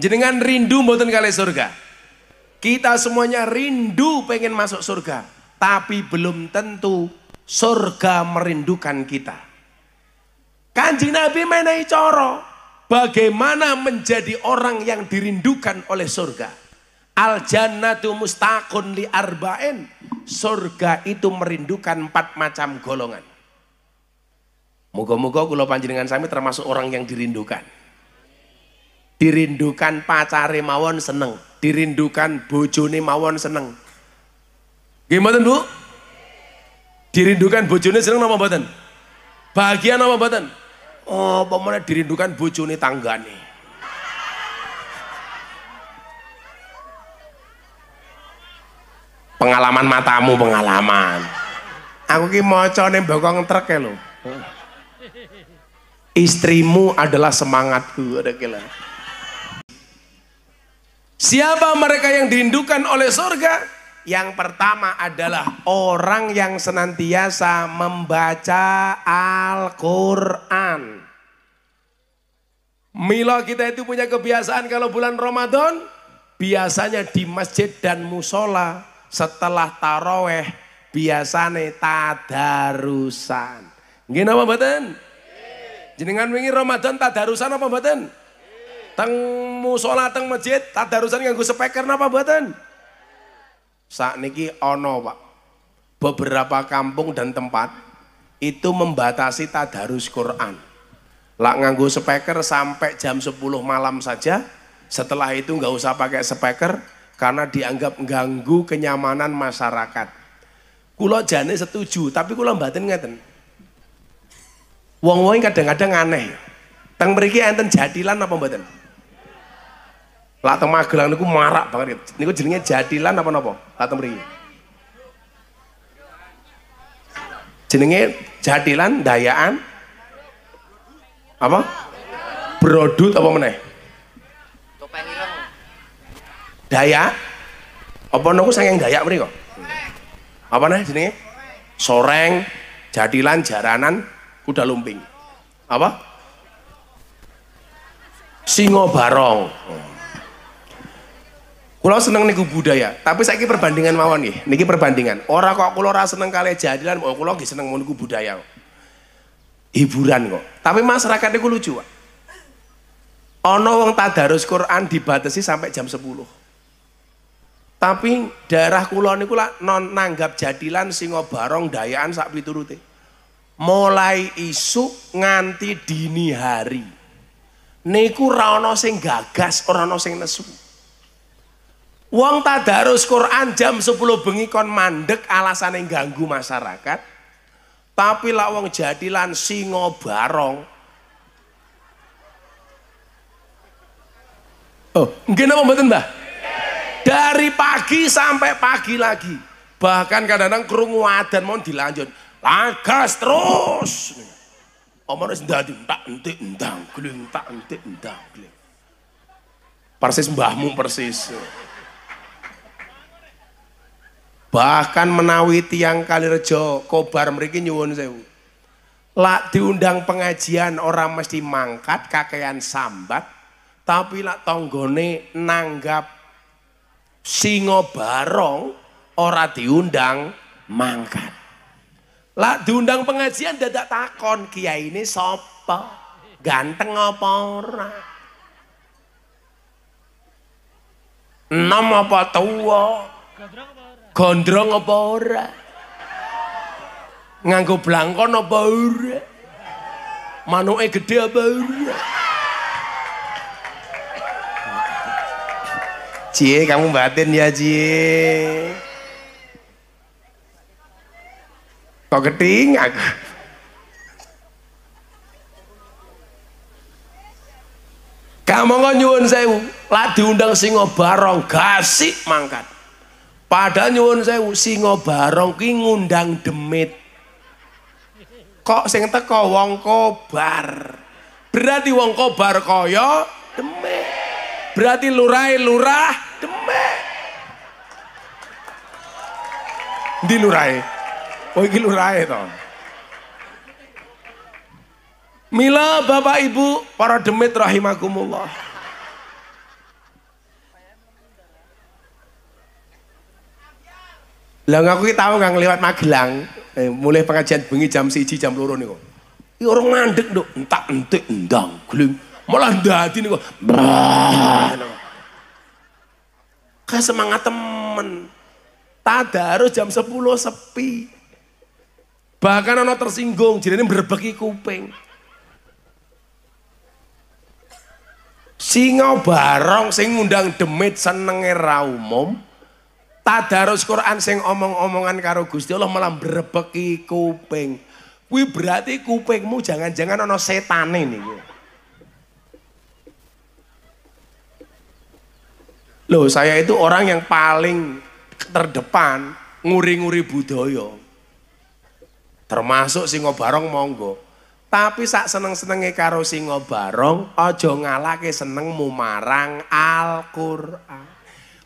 Jenengan rindu mboten kali surga. Kita semuanya rindu pengen masuk surga, tapi belum tentu surga merindukan kita. Kanjeng Nabi menai coro, bagaimana menjadi orang yang dirindukan oleh surga. Al jannatu mustaqun li arba'in. Surga itu merindukan empat macam golongan. Moga-moga kalau panjenengan sami termasuk orang yang dirindukan. Dirindukan pacare mawon seneng, dirindukan bojone mawon seneng. Gimana Bu? Dirindukan bojone seneng nama mboten? Bahagia nama mboten? Oh, pemene dirindukan bojone tanggane. pengalaman matamu pengalaman aku ki maca ning bokong truk e lho istrimu adalah semangatku ada kira Siapa mereka yang dirindukan oleh Surga? Yang pertama adalah orang yang senantiasa membaca Al-Quran. Milo kita itu punya kebiasaan kalau bulan Ramadan biasanya di masjid dan musola setelah taraweh biasanya tadarusan. Gini apa baten? Jenengan wingi Ramadan tadarusan apa baten? teng musola teng masjid tak tadarusan nganggo speaker napa buatan? saat niki ono pak beberapa kampung dan tempat itu membatasi tak tadarus Quran lak nganggu speaker sampai jam 10 malam saja setelah itu nggak usah pakai speaker karena dianggap ganggu kenyamanan masyarakat kulo jane setuju tapi kulo nggak ngeten wong-wong kadang-kadang aneh Teng mriki enten jadilan apa mboten? Lateng Magelang niku marak banget. Niku jenenge jadilan apa napa? Lateng mriki. Jenenge jadilan dayaan apa? Brodut apa meneh? Topeng ireng. Dayak apa niku saking dayak mriki kok? Apa nih jenenge? Soreng, jadilan, jaranan, kuda lumping. Apa? Singo barong. Kulo seneng niku budaya, tapi saiki perbandingan mawon nggih. Niki perbandingan. Orang kok kulo ora seneng kali jadilan, oh kulo nggih seneng niku budaya. Hiburan kok. Tapi masyarakat niku lucu. Ono wong tadarus Quran dibatasi sampai jam 10. Tapi daerah kulo niku lah non nanggap jadilan singo barong dayaan sak piturute. Mulai isu nganti dini hari. Niku ra sing gagas, ora ana sing nesu. Wong tadarus Quran jam 10 bengi kon mandek alasan yang ganggu masyarakat. Tapi lah wong jadilan singo barong. Oh, nggih napa betul Mbah? Dari pagi sampai pagi lagi. Bahkan kadang-kadang kerungu adan mau dilanjut. Lagas terus. Omong wis ndadi entak entik entang, keling tak entik entang, gling. Persis mbahmu persis. Bahkan menawi tiang kali rejo kobar mereka nyuwun sewu. Lak diundang pengajian orang mesti mangkat kakean sambat, tapi lak tonggone nanggap singo barong ora diundang mangkat. Lak diundang pengajian dadak takon kiai ini sopo Ganteng apa ora? Nama apa tua? Gondrong apa ora? Nganggo blangkon apa ora? Manuke gede apa ora? Cie, kamu batin ya, Cie. Kok keting aku? Kamu nyuwun saya lah diundang barong gasik mangkat. Padahal nyuwun sewu singa barong ki ngundang demit. Kok sing teko wong kobar. Berarti wong kobar kaya demit. Berarti lurai lurah demit. Di lurai. Oh iki lurai to. Mila Bapak Ibu para demit rahimakumullah. Lah aku ki tau kang lewat Magelang, eh, mulai pengajian bengi jam siji jam loro niku. Iki orang mandek nduk, entak entik ndang gling. Malah ndadi niku. Kayak semangat temen. Tadarus jam 10 sepi. Bahkan ono tersinggung, jadi ini berbeki kuping. Singa barong sing ngundang demit senenge ra umum. Tadarus Quran sing omong-omongan karo Gusti Allah malah berbeki kuping. Kuwi berarti kupingmu jangan-jangan ana setan ini. Loh, saya itu orang yang paling terdepan nguri-nguri budaya. Termasuk singo barong monggo. Tapi sak seneng-senenge karo singo barong aja seneng senengmu marang Al-Qur'an.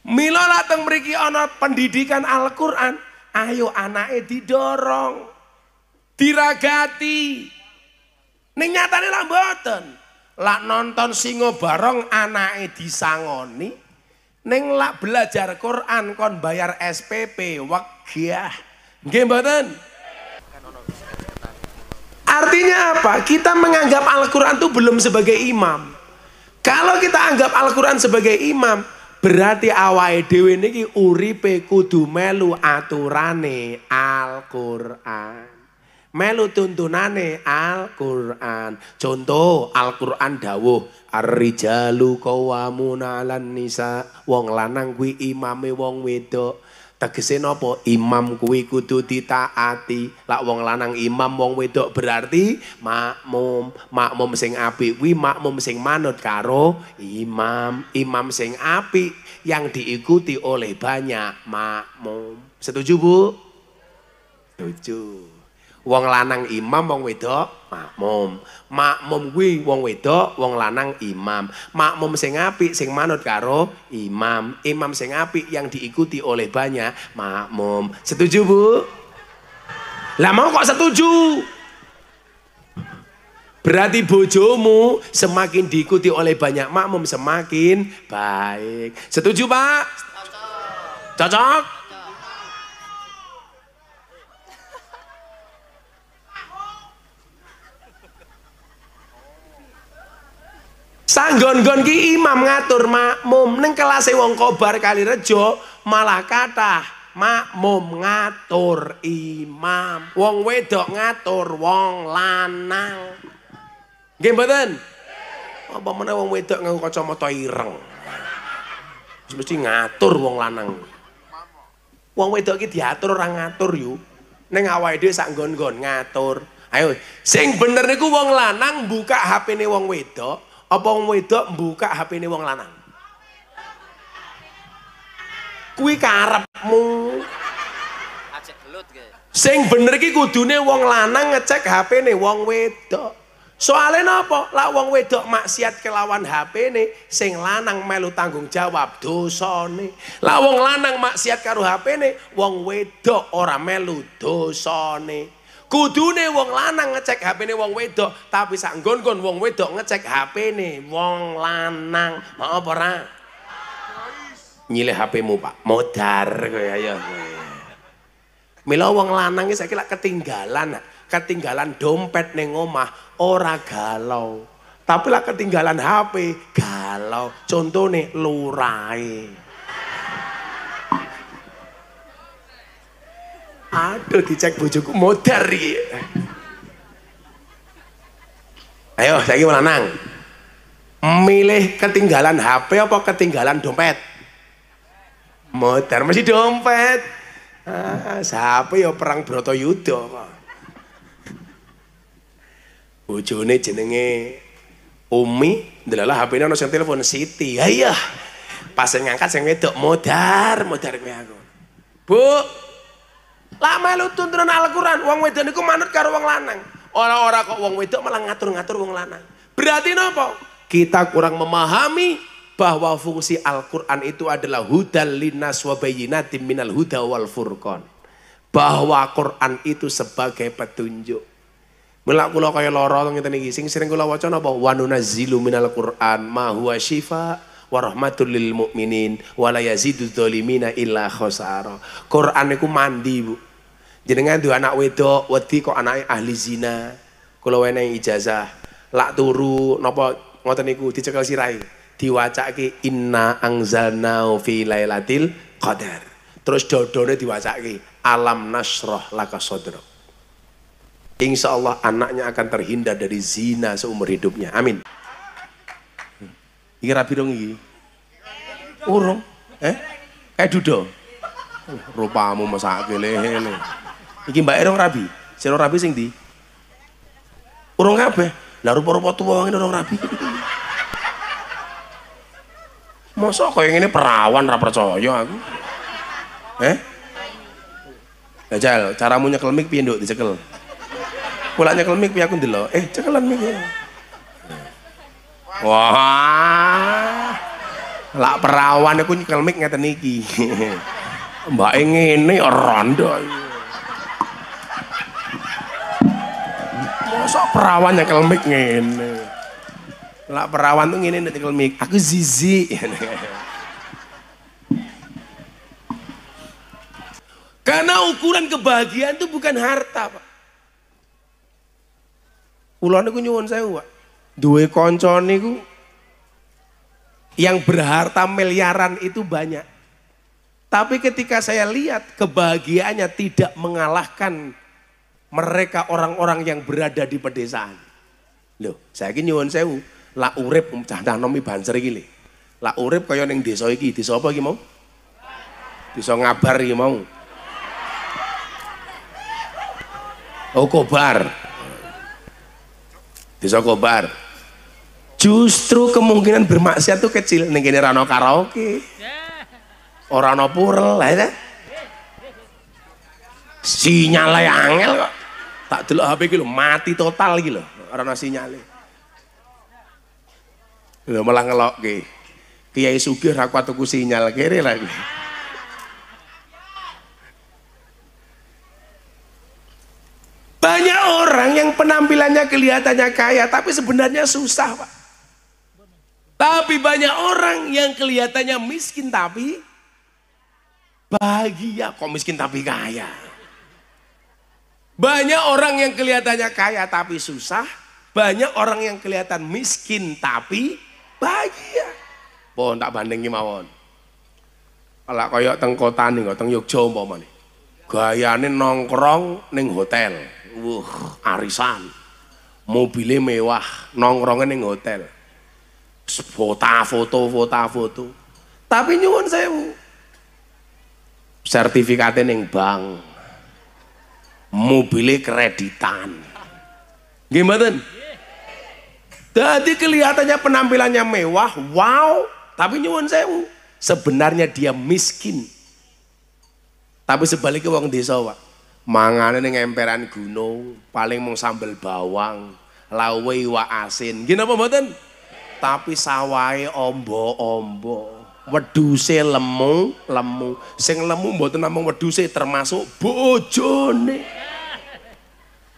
Milo lateng beri ono pendidikan Al-Qur'an, ayo anaknya didorong. Diragati. Ini nyata lah mboten. Lak nonton singo barong anaknya disangoni. neng lak belajar Quran kon bayar SPP wegiah. Nggih mboten? Artinya apa? Kita menganggap Al-Quran itu belum sebagai imam. Kalau kita anggap Al-Quran sebagai imam, Berarti awake dhewe niki uripe kudu melu aturane Al-Qur'an. Melu tuntunane Al-Qur'an. Contoh Al-Qur'an dawuh Ar-rijalu qawwamuna 'alan nisa. Wong lanang kuwi imame wong wedok. Tegese napa? Imam kuwi kudu ditaati. Lak wong lanang imam, wong wedok berarti makmum. Makmum sing api, kuwi makmum sing manut karo imam. Imam sing api yang diikuti oleh banyak makmum. Setuju, Bu? Setuju wong lanang imam wong wedok makmum makmum kuwi wong wedok wong lanang imam makmum sing apik sing manut karo imam imam sing apik yang diikuti oleh banyak makmum setuju Bu Lah mau kok setuju Berarti bojomu semakin diikuti oleh banyak makmum semakin baik. Setuju, Pak? Cocok. Cocok? Sanggon-gon ki imam ngatur makmum neng kelas wong kobar kali rejo malah kata makmum ngatur imam wong wedok ngatur wong lanang gimbatan apa mana wong wedok nggak kocok motor ireng mesti ngatur wong lanang wong wedok ki diatur orang ngatur yuk neng awal dia sanggon-gon ngatur ayo sing bener niku wong lanang buka hp nih wong wedok apa wong wedok buka HP ini wong lanang kuwi karepmu sing bener iki kudune wong lanang ngecek HP ini wong wedok soalnya napa lah wong wedok maksiat kelawan HP ini sing lanang melu tanggung jawab dosane lah wong lanang maksiat karo HP ini wong wedok ora melu dosane kudune wong lanang ngecek hp nih wong wedok, tapi sak nggon gon wong wedok ngecek hp nih wong lanang. Mau apa ora? Nyilih HP-mu, Pak. Modar kowe ayo. Ya, ya, ya. Mila wong lanang iki saya kira ketinggalan, ketinggalan dompet neng omah ora galau. Tapi lah ketinggalan HP galau. nih Lurai. Aduh dicek bojoku modar iki. Ayo saiki lanang. Milih ketinggalan HP apa ketinggalan dompet? Modar mesti dompet. Ah, siapa ya perang YouTube Yudo Bojone jenenge Umi, delalah HP-ne ono sing telepon Siti. Ayah, iya. Pas ngangkat sing wedok modar, modar kowe aku. Bu, Lama lu tuntunan Al-Quran, wong wedok niku manut karo wong lanang. Orang-orang kok wong wedok malah ngatur-ngatur uang lanang. Berarti nopo? Kita kurang memahami bahwa fungsi Al-Quran itu adalah hudal linas wa bayyinatin minal huda wal furqan. Bahwa Quran itu sebagai petunjuk. Mula kula kaya lara ngeten iki sing sering kula waca napa wa nunazzilu minal Qur'an ma huwa syifa' wa rahmatul lil mukminin wa la yazidudz zalimina illa khosara. Quran niku mandi, Bu jenengan dua anak wedok wedi kok anaknya ahli zina kalau wenehi ijazah lak turu nopo ngoten iku dicekel sirai diwacake inna angzalnau fi lailatil qadar terus dodone diwacake alam nasroh laka sodro Insya Allah anaknya akan terhindar dari zina seumur hidupnya. Amin. ini rapi dong ini Urung. Eh? Kayak dudo. Rupamu masak kele-hele. Iki Mbak Erong rabi. Erong rabi sing di. Urung apa? Laru poro potu bawang ini Erong rabi. Masa yang ini perawan ra percaya aku. Eh? Gajal, caramu nyekel mik piye nduk dicekel? Kula nyekel mik piye aku ndelok. Eh, cekelan mik. Ya. Wah. Lak perawan aku nyekel mik ngeten iki. Mbake ngene rondo. perawan yang mic ngene. Lah perawan tuh ngene nek mic. Aku zizi. Karena ukuran kebahagiaan itu bukan harta, Pak. Kula niku nyuwun sewu, Pak. Duwe kanca niku yang berharta miliaran itu banyak. Tapi ketika saya lihat kebahagiaannya tidak mengalahkan mereka orang-orang yang berada di pedesaan. Loh, saya ini nyuwun sewu, la urip cah nomi banser iki La urip kaya ning desa iki, desa apa iki mau? Desa ngabar iki mau. Oh, kobar. Desa kobar. Justru kemungkinan bermaksiat tuh kecil ning kene rano karaoke. Ya. Ora ana purel, ya sinyale angel kok tak delok HP iki mati total iki lho ora ana sinyale lho malah Kiai Sugih aku kuat tuku sinyal kere lagi Banyak orang yang penampilannya kelihatannya kaya tapi sebenarnya susah, Pak. Tapi banyak orang yang kelihatannya miskin tapi bahagia, kok miskin tapi kaya. Banyak orang yang kelihatannya kaya tapi susah. Banyak orang yang kelihatan miskin tapi bahagia. Bon tak banding mawon. Kalau kaya teng kota nih, teng Yogyo umpama nih. Gayane nongkrong neng hotel. Wuh, arisan. Mobilnya mewah, nongkrongnya neng hotel. Foto-foto, foto-foto. Tapi nyuwun saya, Sertifikatnya neng bank mobilnya kreditan gimana jadi kelihatannya penampilannya mewah wow tapi nyuwun sewu sebenarnya dia miskin tapi sebaliknya wong desa pak mangane ning emperan gunung paling mau sambel bawang lawe wa asin Gimana, apa tapi sawai ombo-ombo weduse lemu lemu sing lemu mboten namung weduse termasuk bojone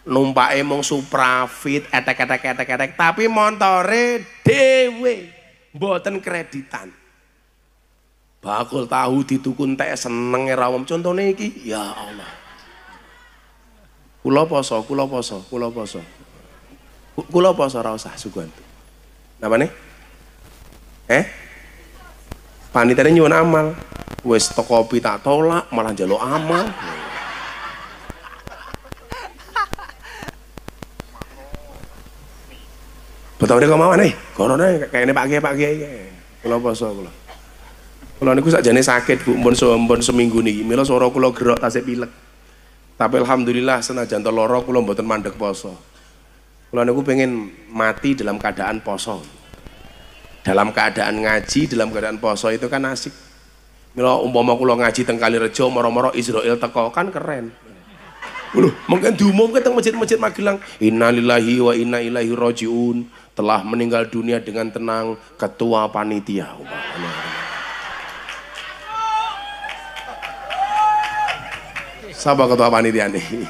numpake emong Suprafit etek-etek-etek-etek tapi montore dewe boten kreditan. Bakul tahu ditukun teh seneng rawom contoh niki ya Allah. pulau poso, pulau poso, pulau poso. pulau poso ora usah nama nih Eh? Panitane nyuwun amal. wes tokopi tak tolak malah jalo amal. Betawani mau nih, corona kayaknya Pak Kiai Pak Kiai. Kalau poso kula. Kula niku sakjane sakit Bu, mpun seminggu nih. Milo soro kalau gerok tasik pilek. Tapi alhamdulillah senajan to lara kalau mboten mandek poso. Kalau aku pengen mati dalam keadaan poso. Dalam keadaan ngaji, dalam keadaan poso itu kan asik. Milo umpama kula ngaji tengkali rejo, moro-moro Israel teko kan keren. Lho, mungkin diumumkan teng masjid-masjid Magelang, innalillahi wa inna ilaihi rojiun telah meninggal dunia dengan tenang ketua panitia. Sapa ketua panitia nih?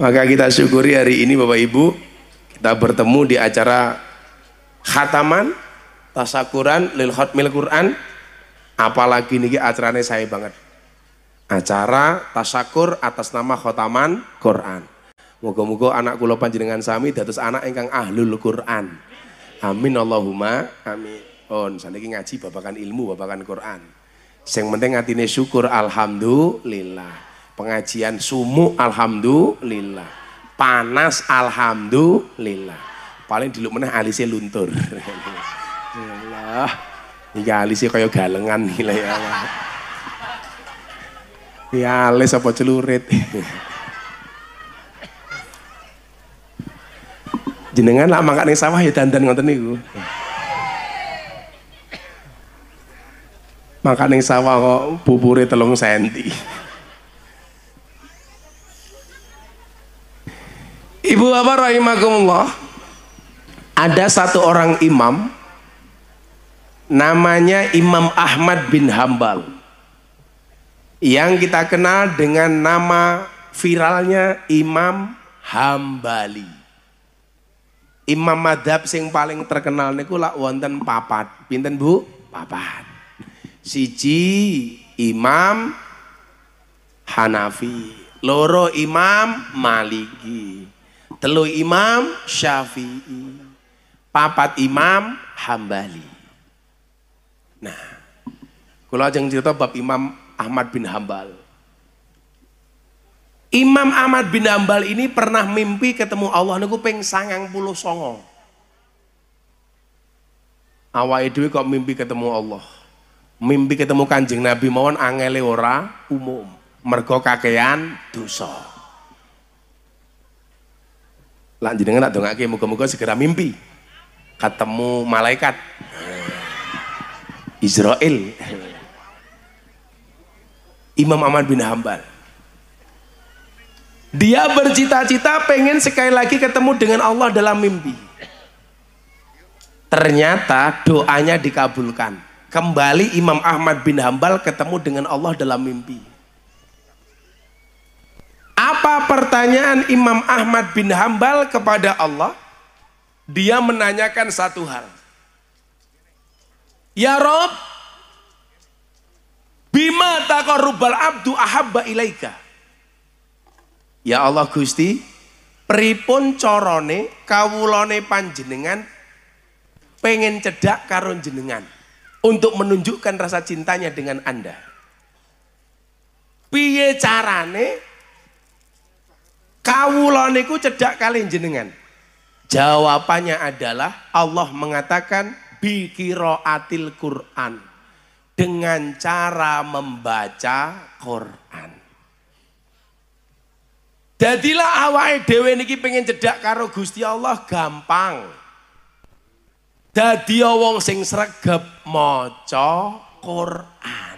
Maka kita syukuri hari ini Bapak Ibu kita bertemu di acara khataman tasakuran lil khatmil Quran apalagi niki acaranya saya banget acara tasakur atas nama khataman Quran Moga-moga anak kula panjenengan sami dados anak ingkang ahlul Quran. Amin Allahumma amin. On saniki ngaji babakan ilmu, babakan Quran. Sing penting atine syukur alhamdulillah. Pengajian sumu alhamdulillah. Panas alhamdulillah. Paling diluk meneh alise luntur. Allah. Iki alise kaya galengan iki ya Allah. Ya alis apa celurit. jenengan lah makan yang sawah ya dandan ngoten niku makan yang sawah kok bubure telung senti Ibu bapak rahimakumullah ada satu orang imam namanya Imam Ahmad bin Hambal yang kita kenal dengan nama viralnya Imam Hambali Imam madhab sing paling terkenal niku lak wonten papat. Pinten Bu? Papat. Siji Imam Hanafi, loro Imam Maliki, telu Imam Syafi'i, papat Imam Hambali. Nah, kalau ajeng cerita bab Imam Ahmad bin Hambal. Imam Ahmad bin Ambal ini pernah mimpi ketemu Allah niku ping sangang puluh songo. Awal itu kok mimpi ketemu Allah. Mimpi ketemu Kanjeng Nabi mawon angele ora umum. Mergo kakean dosa. Lanjut dengan tak dongake muka-muka segera mimpi ketemu malaikat Israel Imam Ahmad bin Hambal dia bercita-cita pengen sekali lagi ketemu dengan Allah dalam mimpi. Ternyata doanya dikabulkan. Kembali Imam Ahmad bin Hambal ketemu dengan Allah dalam mimpi. Apa pertanyaan Imam Ahmad bin Hambal kepada Allah? Dia menanyakan satu hal. Ya Rob, bima takorubal abdu ahabba ilaika. Ya Allah Gusti, pripun corone kawulone panjenengan pengen cedak karunjenengan jenengan untuk menunjukkan rasa cintanya dengan Anda. Piye carane kawuloneku ku cedak kali jenengan? Jawabannya adalah Allah mengatakan bikiro atil Quran dengan cara membaca Quran jadilah awake dhewe niki pengen cedak karo Gusti Allah gampang. Dadi wong sing sregep maca Quran.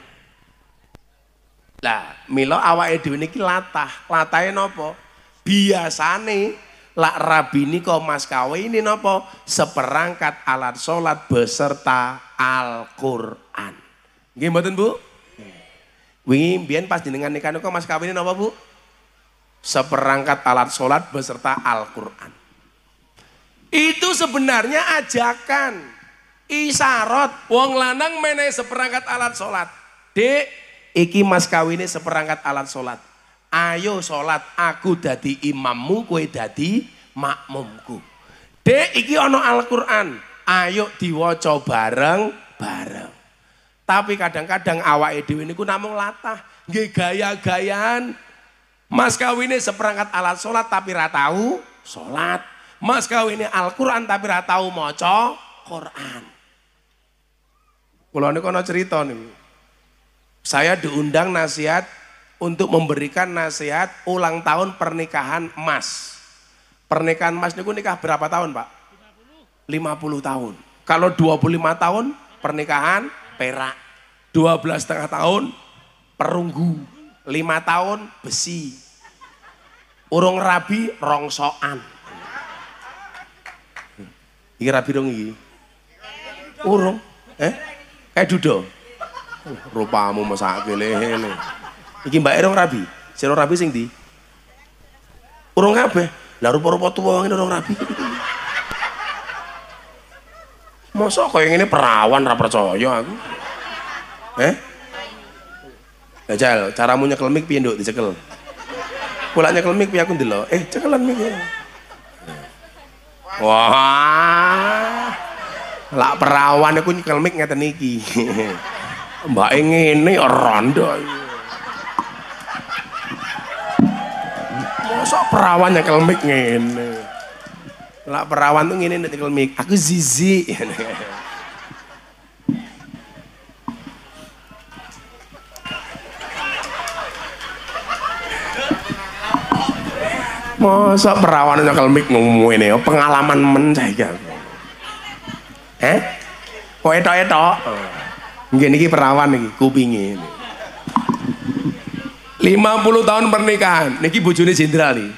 Lah, mila awake dhewe niki latah. Latahe biasa nih lak rabi kok mas kawin ini nopo seperangkat alat sholat beserta Al-Quran. Gimana Bu? wih biar pas jenengan nikah nopo mas kawin ini nopo Bu? seperangkat alat sholat beserta Al-Quran. Itu sebenarnya ajakan. Isyarat, wong lanang menaik seperangkat alat sholat. Dek, iki mas kawini seperangkat alat sholat. Ayo sholat, aku dadi imammu, kue dadi makmumku. Dek, iki ono Al-Quran. Ayo diwoco bareng-bareng. Tapi kadang-kadang awak edw ini ku namung latah. Gaya-gayaan Mas ini seperangkat alat sholat tapi ratau sholat. Mas kawinnya Al-Quran tapi ratau moco Quran. Kalau ini kono cerita nih. Saya diundang nasihat untuk memberikan nasihat ulang tahun pernikahan emas. Pernikahan emas niku nikah berapa tahun pak? 50 tahun. Kalau 25 tahun pernikahan perak. 12 setengah tahun perunggu lima tahun besi urung rabi rongsoan ini rabi dong ini urung eh kayak dudo rupamu masak kene ini mbak erong rabi siro rabi sing di urung apa lah rupa-rupa tuwa ngene urung rabi masa yang ini perawan rapercoyo aku eh Ya, jal, caramu nyekel mik piye nduk dicekel? Pula nyekel mik piye aku ndelok. Eh, cekelan mik ya. Wah. Lak perawan aku nyekel mik ngeten iki. ingin ngene ya rondo. Mosok perawan nyekel mik ngene. Lak perawan tuh ngene nyekel mik, Aku zizi. masa perawan nyekel mik ngomong ini oh, pengalaman men saya eh kok itu itu gini niki perawan niki Lima 50 tahun pernikahan niki bujuni jenderal nih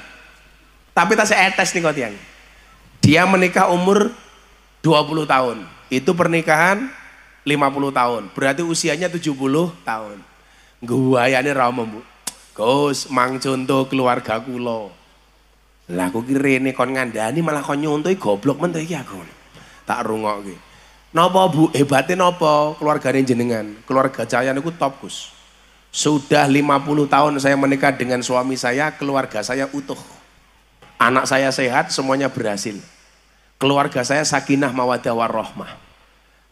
tapi tas etes nih kau tiang dia menikah umur 20 tahun itu pernikahan 50 tahun berarti usianya 70 tahun gua ya ini ramu bu Gus, mang contoh keluarga kulo. Lah aku ki rene kon ngandani malah kon nyuntui goblok men to iki aku. Tak rungokke. Napa Bu? Hebate napa keluargane jenengan? Keluarga Cahaya niku top Gus. Sudah 50 tahun saya menikah dengan suami saya, keluarga saya utuh. Anak saya sehat, semuanya berhasil. Keluarga saya sakinah mawadah warahmah.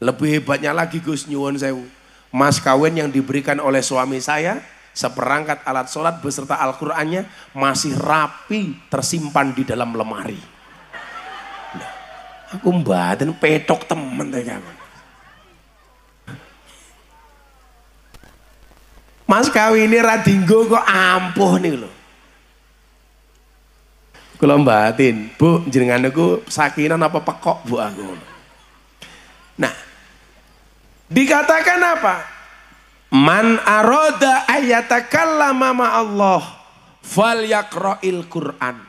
Lebih hebatnya lagi Gus Nyuwon Sewu. Mas kawin yang diberikan oleh suami saya seperangkat alat sholat beserta Al-Qurannya masih rapi tersimpan di dalam lemari. Nah, aku mbaten petok temen kamu. Mas kawin ini radinggo kok ampuh nih loh. Kalau mbatin, Bu, jenengan niku sakinan apa pekok Bu aku. Nah, dikatakan apa? Man aroda ayatakallama Allah fal yakra'il Qur'an.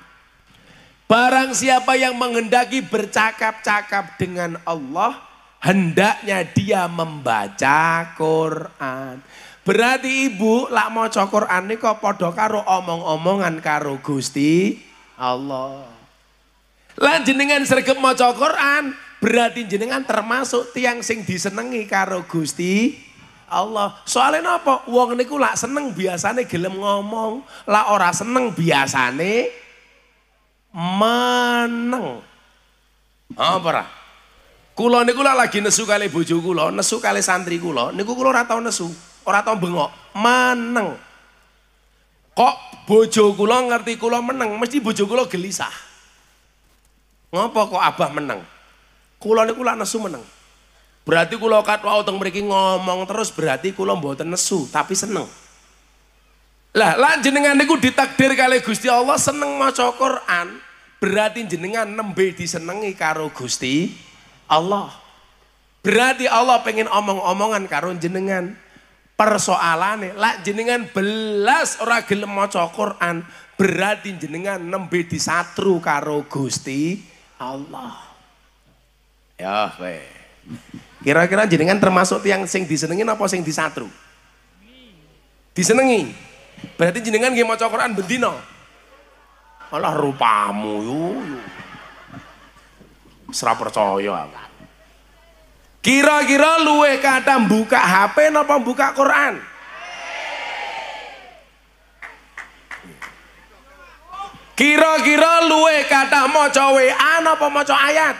Barang siapa yang menghendaki bercakap-cakap dengan Allah, hendaknya dia membaca Quran. Berarti ibu lak maca Quran kok padha karo omong-omongan karo Gusti Allah. Lan jenengan sregep maca Quran, berarti jenengan termasuk tiang sing disenangi karo Gusti Allah. Soalnya nopo Wong niku lak seneng biasane gelem ngomong, lah ora seneng biasane meneng. Apa ora? Kula niku lak lagi nesu kali bojo kula, nesu kali santri kula, niku kula ora tau nesu, ora tau bengok, meneng. Kok bojo kula ngerti kula meneng, mesti bojo kula gelisah. Ngopo kok abah meneng? Kula niku lak nesu meneng. Berarti kula katwa teng mereka ngomong terus berarti kula mboten nesu tapi seneng. Lah lan jenengan niku ditakdir kali Gusti Allah seneng maca Quran, berarti jenengan nembe disenengi karo Gusti Allah. Berarti Allah pengen omong-omongan karo jenengan. Persoalane lah jenengan belas ora gelem maca Quran, berarti jenengan nembe disatru karo Gusti Allah. Ya, weh. Kira-kira jenengan termasuk yang sing disenengi apa sing disatru? Disenengi. Berarti jenengan nggih maca Quran bendina. malah rupamu yuk, Serap percaya Kira-kira luwe kata buka HP napa buka Quran? Kira-kira luwe kata maca WA napa maca ayat?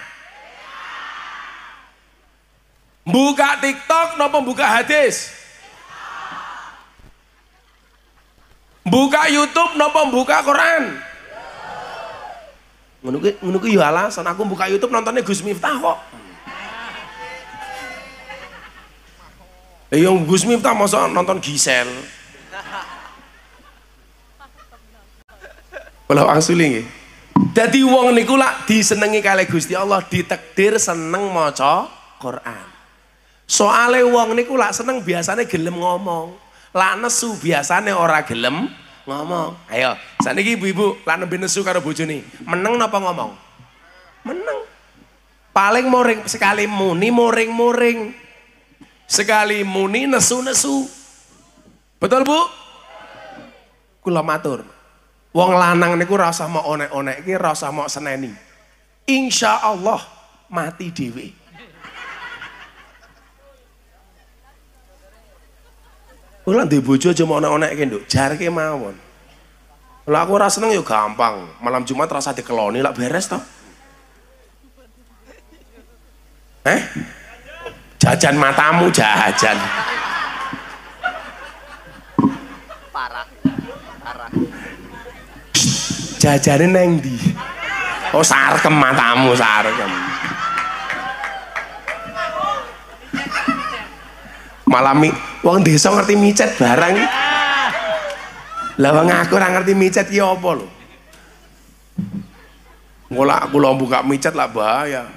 Buka TikTok nopo buka hadis? Buka YouTube nopo buka Quran? Menunggu ki alasan aku buka YouTube nontonnya Gus Miftah kok. Yang Gus Miftah masa nonton Gisel. Kalau asli nggih. Dadi wong niku lak disenengi kali Gusti Allah ditakdir seneng maca Quran. Soale wong niku lak seneng biasanya gelem ngomong. Lak nesu biasane ora gelem ngomong. Ayo, saniki ibu-ibu lak nembe nesu karo bojone, meneng napa ngomong? Meneng. Paling moring sekali muni moring-moring. Sekali muni nesu-nesu. Betul, Bu? Kula matur. Wong lanang niku ora usah mau onek-onek iki, ora usah mok seneni. Insya Allah mati dhewe. Kowe lak bojo aja mau onek-onekke, Nduk. Jarke mawon. Lah aku ora seneng ya gampang. Malam Jumat rasa dikeloni lak beres toh. Eh? Jajan matamu jajan. Parah. Parah. Jajane neng ndi? Oh sarkem matamu sarkem. Malami wong desa ngerti micet barang. Lah wong aku ora ngerti micet ki apa lho. Ngola kula buka micet lah bahaya.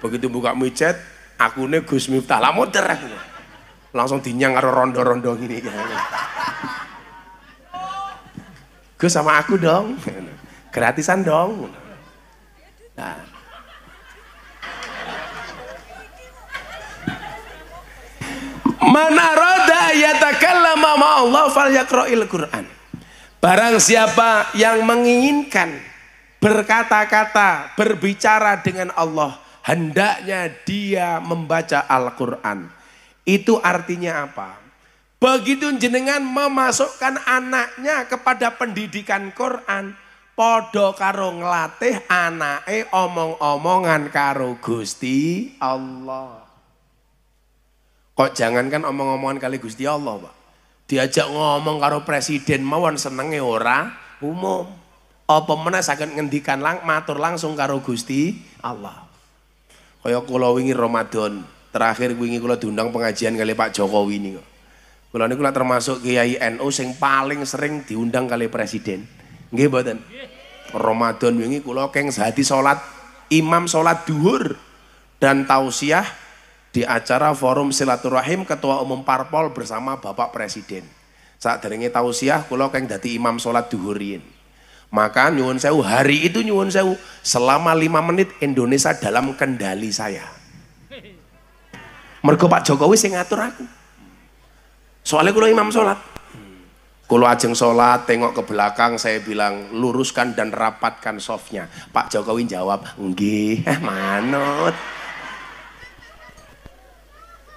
Begitu buka micet, akune Gus Miftah lah moder aku. Langsung dinyang karo rondo-rondo ngene Gus sama aku dong. Gratisan dong. Nah, Manaroda, arada Mama ma'allah fal yakro'il Qur'an. Barang siapa yang menginginkan berkata-kata, berbicara dengan Allah, hendaknya dia membaca Al-Quran. Itu artinya apa? Begitu jenengan memasukkan anaknya kepada pendidikan Quran, podo karo ngelatih anake omong-omongan karo Gusti Allah. Kok jangankan omong-omongan kali Gusti Allah, Pak. Diajak ngomong karo presiden mawon senenge ora umum. Apa meneh saged ngendikan lang matur langsung karo Gusti Allah. Kaya kula wingi Ramadan, terakhir wingi kula diundang pengajian kali Pak Jokowi niku. Kula niku termasuk Kiai NU sing paling sering diundang kali presiden. Nggih mboten? Ramadan wingi kula keng sehati salat imam salat duhur dan tausiah di acara forum silaturahim ketua umum parpol bersama Bapak Presiden. Saat daringi tausiah kalau keng dati imam sholat duhurin. Maka nyuwun sewu hari itu nyuwun sewu selama lima menit Indonesia dalam kendali saya. Mergo Pak Jokowi sing ngatur aku. Soalnya kalau imam sholat. Kalau ajeng sholat, tengok ke belakang, saya bilang luruskan dan rapatkan softnya. Pak Jokowi jawab, enggih, eh, manut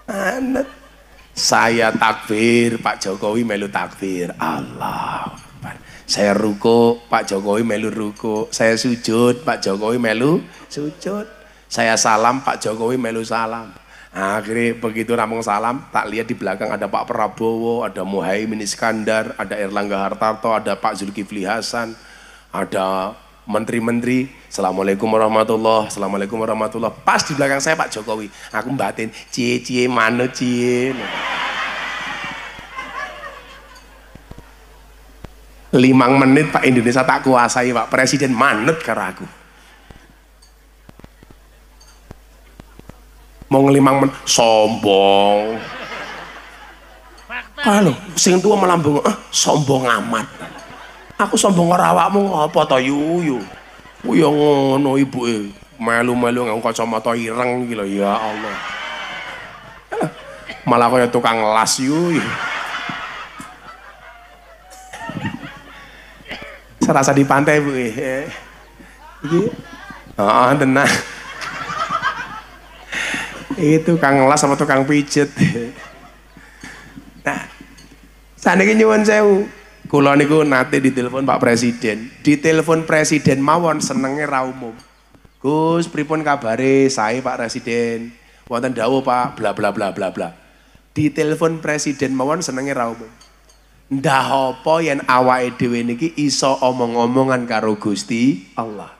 anet saya takbir Pak Jokowi melu takbir Allah saya ruko Pak Jokowi melu ruko saya sujud Pak Jokowi melu sujud saya salam Pak Jokowi melu salam akhirnya begitu ramong salam tak lihat di belakang ada Pak Prabowo ada Muhaimin Iskandar ada Erlangga Hartarto ada Pak Zulkifli Hasan ada menteri-menteri, Assalamualaikum warahmatullah, Assalamualaikum warahmatullah. Pas di belakang saya Pak Jokowi, aku batin, cie cie mana cie. Limang menit Pak Indonesia tak kuasai Pak Presiden manut ke aku. Mau ngelimang men, sombong. Halo, sing tua melambung, eh, sombong amat. Aku sombong ora awakmu apa to yuyu. Ku ya ngono ibuke. Melu-melu nganggo kacamata ireng iki lho ya Allah. Malah kaya tukang las yuyu. Serasa di pantai bu, eh. Iki, oh tenang. Itu tukang las sama tukang pijet. Nah, sana nyuwun sewu. Kula niku nate ditelepon Pak Presiden. Ditelepon Presiden mawon senenge ra umum. Gus pripun kabare saya Pak Presiden. Wonten dawuh Pak bla bla bla bla bla. Ditelepon Presiden mawon senenge ra umum. Ndah apa yen awake dhewe niki iso omong-omongan karo Gusti Allah.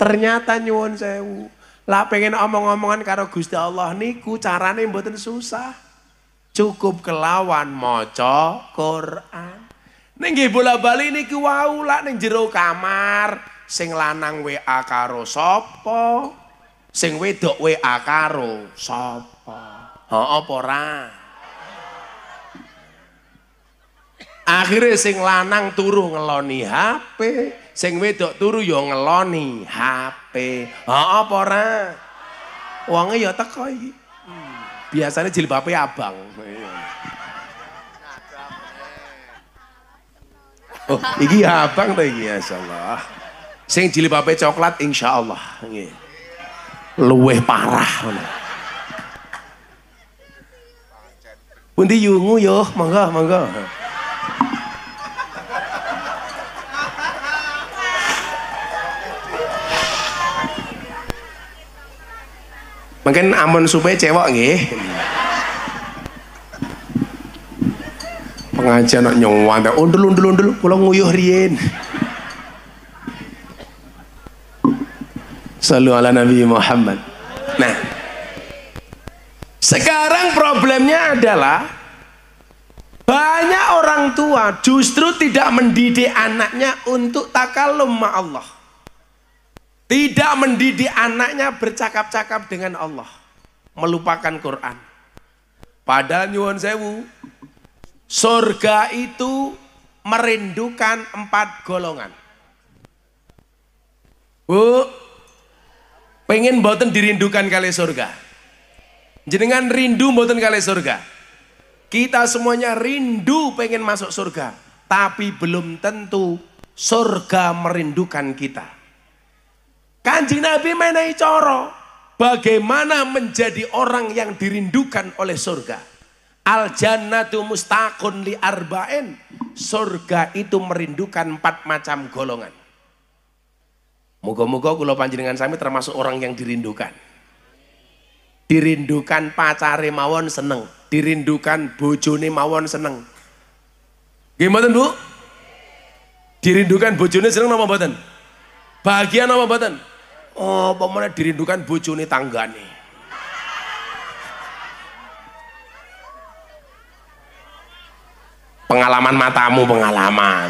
Ternyata nyuwun sewu. Lah pengen omong-omongan karo Gusti Allah niku carane mboten susah. Cukup kelawan maca Quran. Ning bola-bali niki wau lak ning jero kamar sing lanang WA karo sapa? Sing wedok WA karo sapa? Hooh apa ora? Akhire sing lanang turu ngeloni HP, sing wedok turu ya ngeloni HP. Hooh apa ora? Wonge ya teko iki. Biasane jilbabe abang. Oh, iki abang ta iki insyaallah sing dilipape coklat insyaallah nggih luweh parah Bundi yungu yo, mangga, mangga. Mungkin amun supaya cewek nggih. ngajak anak nyawa undul-undul-undul oh, pulang nguyuh rien Sallu ala Nabi Muhammad nah sekarang problemnya adalah banyak orang tua justru tidak mendidik anaknya untuk takalum ma Allah tidak mendidik anaknya bercakap-cakap dengan Allah melupakan Quran padahal nyuwun sewu Surga itu merindukan empat golongan. Bu, pengen boten dirindukan kali surga. Jenengan rindu boten kali surga. Kita semuanya rindu pengen masuk surga. Tapi belum tentu surga merindukan kita. Kanjeng Nabi menai coro. Bagaimana menjadi orang yang dirindukan oleh surga. Al jannatu mustaqun li arba'in. Surga itu merindukan empat macam golongan. Moga-moga kula panjenengan sami termasuk orang yang dirindukan. Dirindukan pacare mawon seneng, dirindukan bojone mawon seneng. Gimana Bu? Dirindukan bojone seneng napa mboten? Bahagia napa mboten? Oh, pemene dirindukan bojone tanggane. pengalaman matamu pengalaman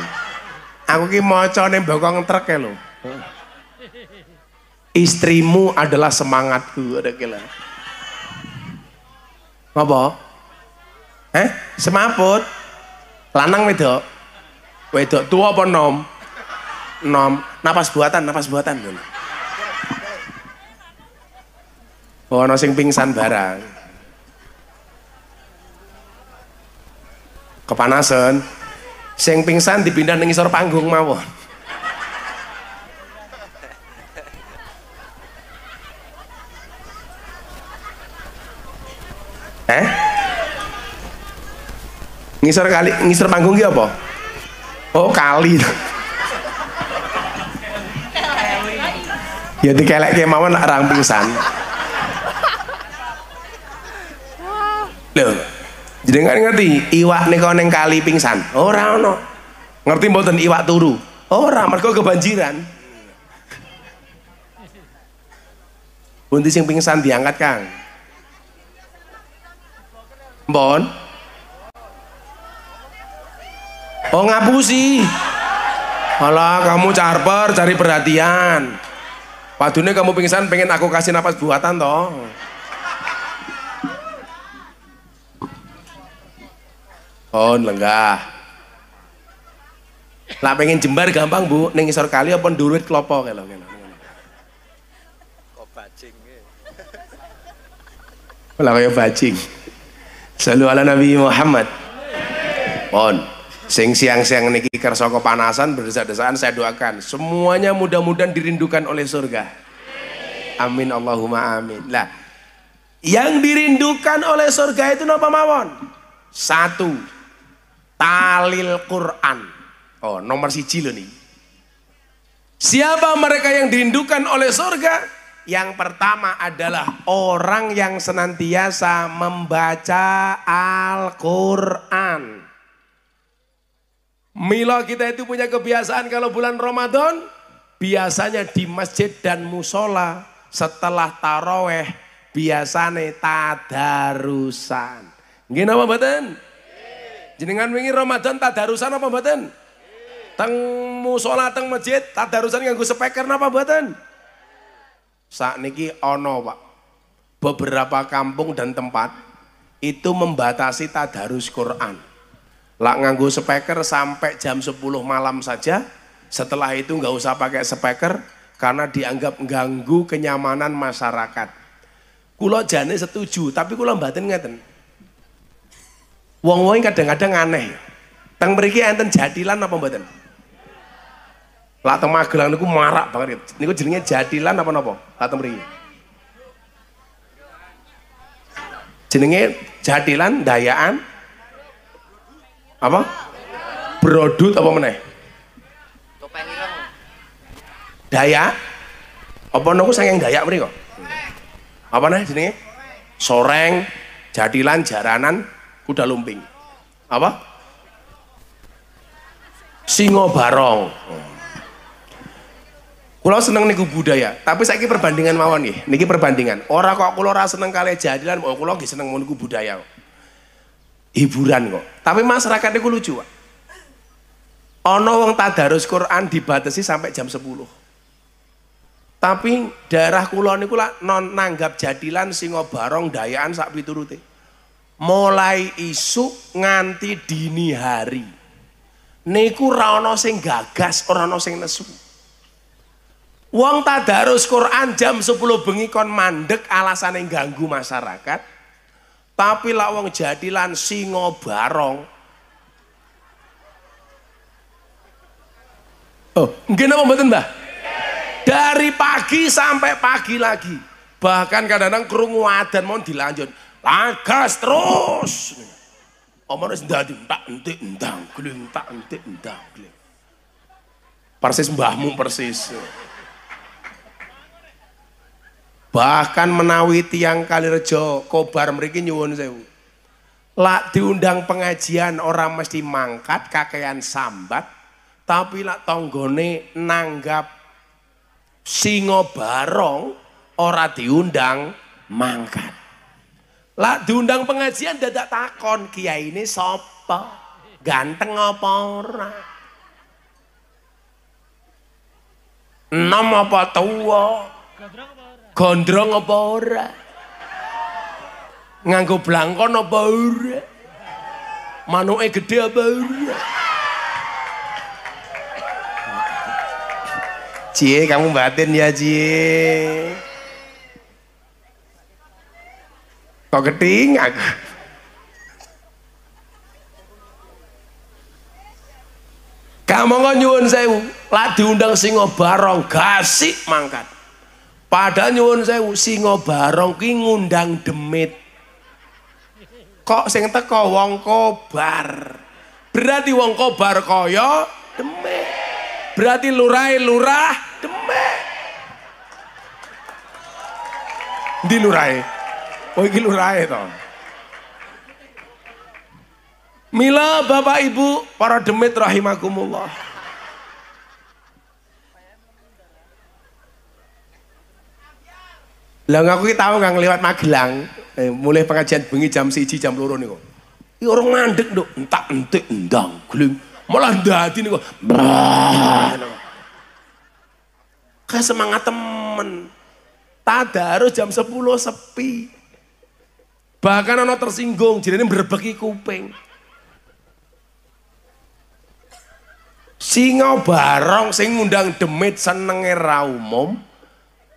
aku ki mau ning bokong truk ya lo istrimu adalah semangatku ada gila apa eh semaput lanang wedok wedok tua apa nom nom napas buatan napas buatan dulu oh nosing pingsan barang kepanasan sing pingsan dipindah ning isor panggung mawon eh ngisor kali ngisor panggung ki apa oh kali ya dikelek kemauan mawon orang pingsan loh Jenengan ngerti iwak nih ning kali pingsan? Oh no Ngerti mboten iwak turu? oh, mereka kebanjiran. Bunti sing pingsan diangkat, Kang. Bon. Oh ngapusi. malah kamu carper cari perhatian. Padune kamu pingsan pengen aku kasih napas buatan toh. Oh, lenggah. Lah pengen jembar gampang, Bu. Ning isor kali apa duit klopo kelo kalo. Kok bajing. Eh? Lah kaya bajing. Selalu ala Nabi Muhammad. Pon. Sing siang-siang niki kersa kepanasan berdesa-desaan, saya doakan semuanya mudah-mudahan dirindukan oleh surga. Amin Allahumma amin. Lah yang dirindukan oleh surga itu napa mawon? Satu, talil Quran. Oh, nomor siji loh nih. Siapa mereka yang dirindukan oleh surga? Yang pertama adalah orang yang senantiasa membaca Al-Quran. Milo kita itu punya kebiasaan kalau bulan Ramadan biasanya di masjid dan musola setelah taraweh biasanya tadarusan. Gimana apa Jenengan wingi Ramadan tadarusan apa mboten? Teng musola teng masjid tak tadarusan nganggo speaker napa mboten? Sakniki ana, Pak. Beberapa kampung dan tempat itu membatasi tadarus Quran. Lak nganggo speaker sampai jam 10 malam saja. Setelah itu nggak usah pakai speaker karena dianggap ganggu kenyamanan masyarakat. Kulo jane setuju, tapi kulo mbaten ngeten. Wong-wong kadang-kadang aneh. Teng mriki enten jadilan apa mboten? Lah teng Magelang niku marak banget. Niku jenenge jadilan apa napa? Lah teng mriki. Jenenge jadilan dayaan apa? Brodut apa meneh? Topeng ireng. daya apa niku saking dayak mriki kok? Apa nih jenenge? Soreng, jadilan, jaranan, kuda lumping apa singo barong Kulo seneng niku budaya, tapi saya ini perbandingan mawon nih. Niki perbandingan. Orang kok kulo rasa seneng kalian jadilan, oh kulo nggih seneng niku budaya. Hiburan kok. Tapi masyarakatnya niku lucu, ono wong tadarus Quran dibatasi sampai jam 10. Tapi daerah kulon niku lah non nanggap jadilan singo barong dayaan sak piturute mulai isuk nganti dini hari niku ra sing gagas ora sing nesu Wong tadarus Quran jam 10 bengi kon mandek alasan yang ganggu masyarakat. Tapi lah wong jadilan singo barong. Oh, mungkin apa betul mbak? Dari pagi sampai pagi lagi. Bahkan kadang-kadang kerungu adan mau dilanjut. Lagas terus. Omongnya sendati, tak entik endang, gling, tak entik endang, Persis mbahmu persis. Bahkan menawi tiang kali rejo, kobar mriki nyuwun sewu. Lak diundang pengajian orang mesti mangkat kakean sambat, tapi lak tonggone nanggap singo barong orang diundang mangkat. Lah diundang pengajian dadak takon kiai ini sapa? Ganteng apa ora? Enom apa tua? Gondrong apa ora? Nganggo blangkon apa ora? Manuke gede apa ora? Cie, kamu batin ya, Cie. kamu Kamangka nyuwun sewu, lah diundang singo barong gasik mangkat. Padahal nyuwun sewu singo barong ki ngundang demit. Kok sing teko wong kobar. Berarti wong kobar kaya demit. Berarti lurai lurah demit. Di lurai. Oh iki lurae to. Mila Bapak Ibu para demit rahimakumullah. Lah ngaku ki tau kang lewat Magelang, eh, mulai pengajian bengi jam 1 jam 2 niku. Iki orang mandek nduk, entak entik ndang gling. Malah dadi niku. Kayak semangat temen. Tadarus jam 10 sepi. Bahkan ono tersinggung, jadi ini berbagi kuping. Singa barong sing ngundang demit senenge ra umum.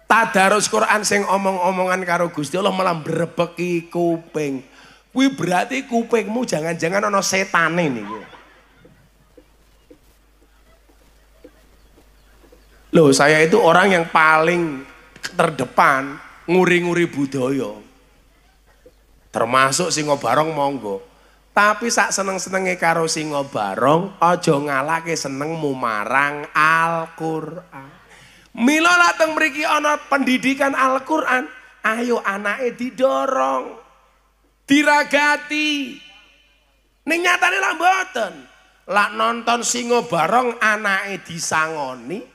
Tadarus Quran sing omong-omongan karo Gusti Allah malah berbagi kuping. Kuwi berarti kupingmu jangan-jangan ono setane niku. Loh, saya itu orang yang paling terdepan nguri-nguri budaya. Termasuk singo barong monggo. Tapi sak seneng-senenge karo singo barong, aja seneng senengmu marang Al-Qur'an. Mila lak teng mriki pendidikan Al-Qur'an, ayo anake didorong, diragati. Ning nyatane lak mboten. Lak nonton singo barong anake disangoni,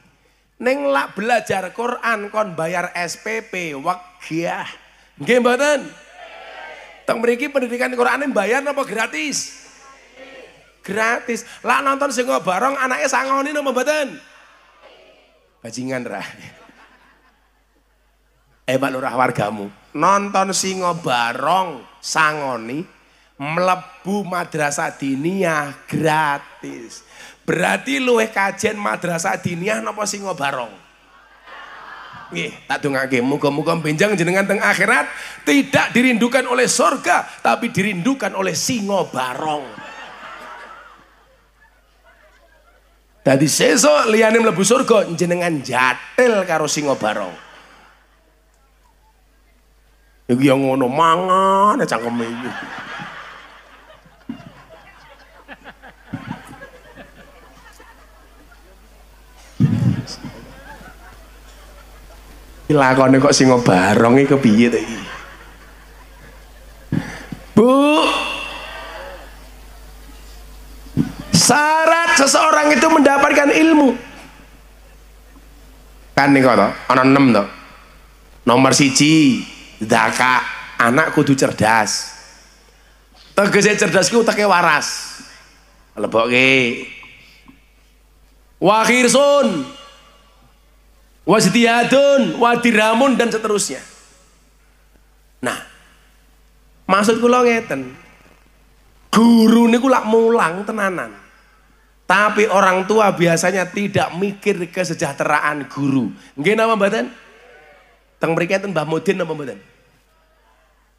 ning lak belajar Quran kon bayar SPP, wagyah. Nggih mboten? Teng mriki pendidikan Qur'ane bayar apa gratis? Gratis. Lah nonton sing bareng anaknya sangoni napa mboten? Bajingan ra. Eh Pak Lurah wargamu, nonton singo barong sangoni melebu madrasah diniyah gratis. Berarti luwe kajen madrasah diniyah napa singo barong? Nggih, tak dongake muga-muga benjang jenengan teng akhirat tidak dirindukan oleh surga tapi dirindukan oleh singo barong. Dadi sesuk liyane mlebu surga jenengan jatil karo singo barong. Iki yang ngono mangan ya cangkeme iki. lakonnya kok singo barong iki kepiye Bu syarat seseorang itu mendapatkan ilmu kan nih kok ana enam to nomor siji daka anak kudu cerdas tegese cerdas tak utake waras lebok ke wa sun wasdiyadun, wadiramun dan seterusnya. Nah, maksud kula ngeten. Guru niku lak mulang tenanan. Tapi orang tua biasanya tidak mikir kesejahteraan guru. Nggih napa mboten? Teng mriki enten Mbah Mudin napa mboten?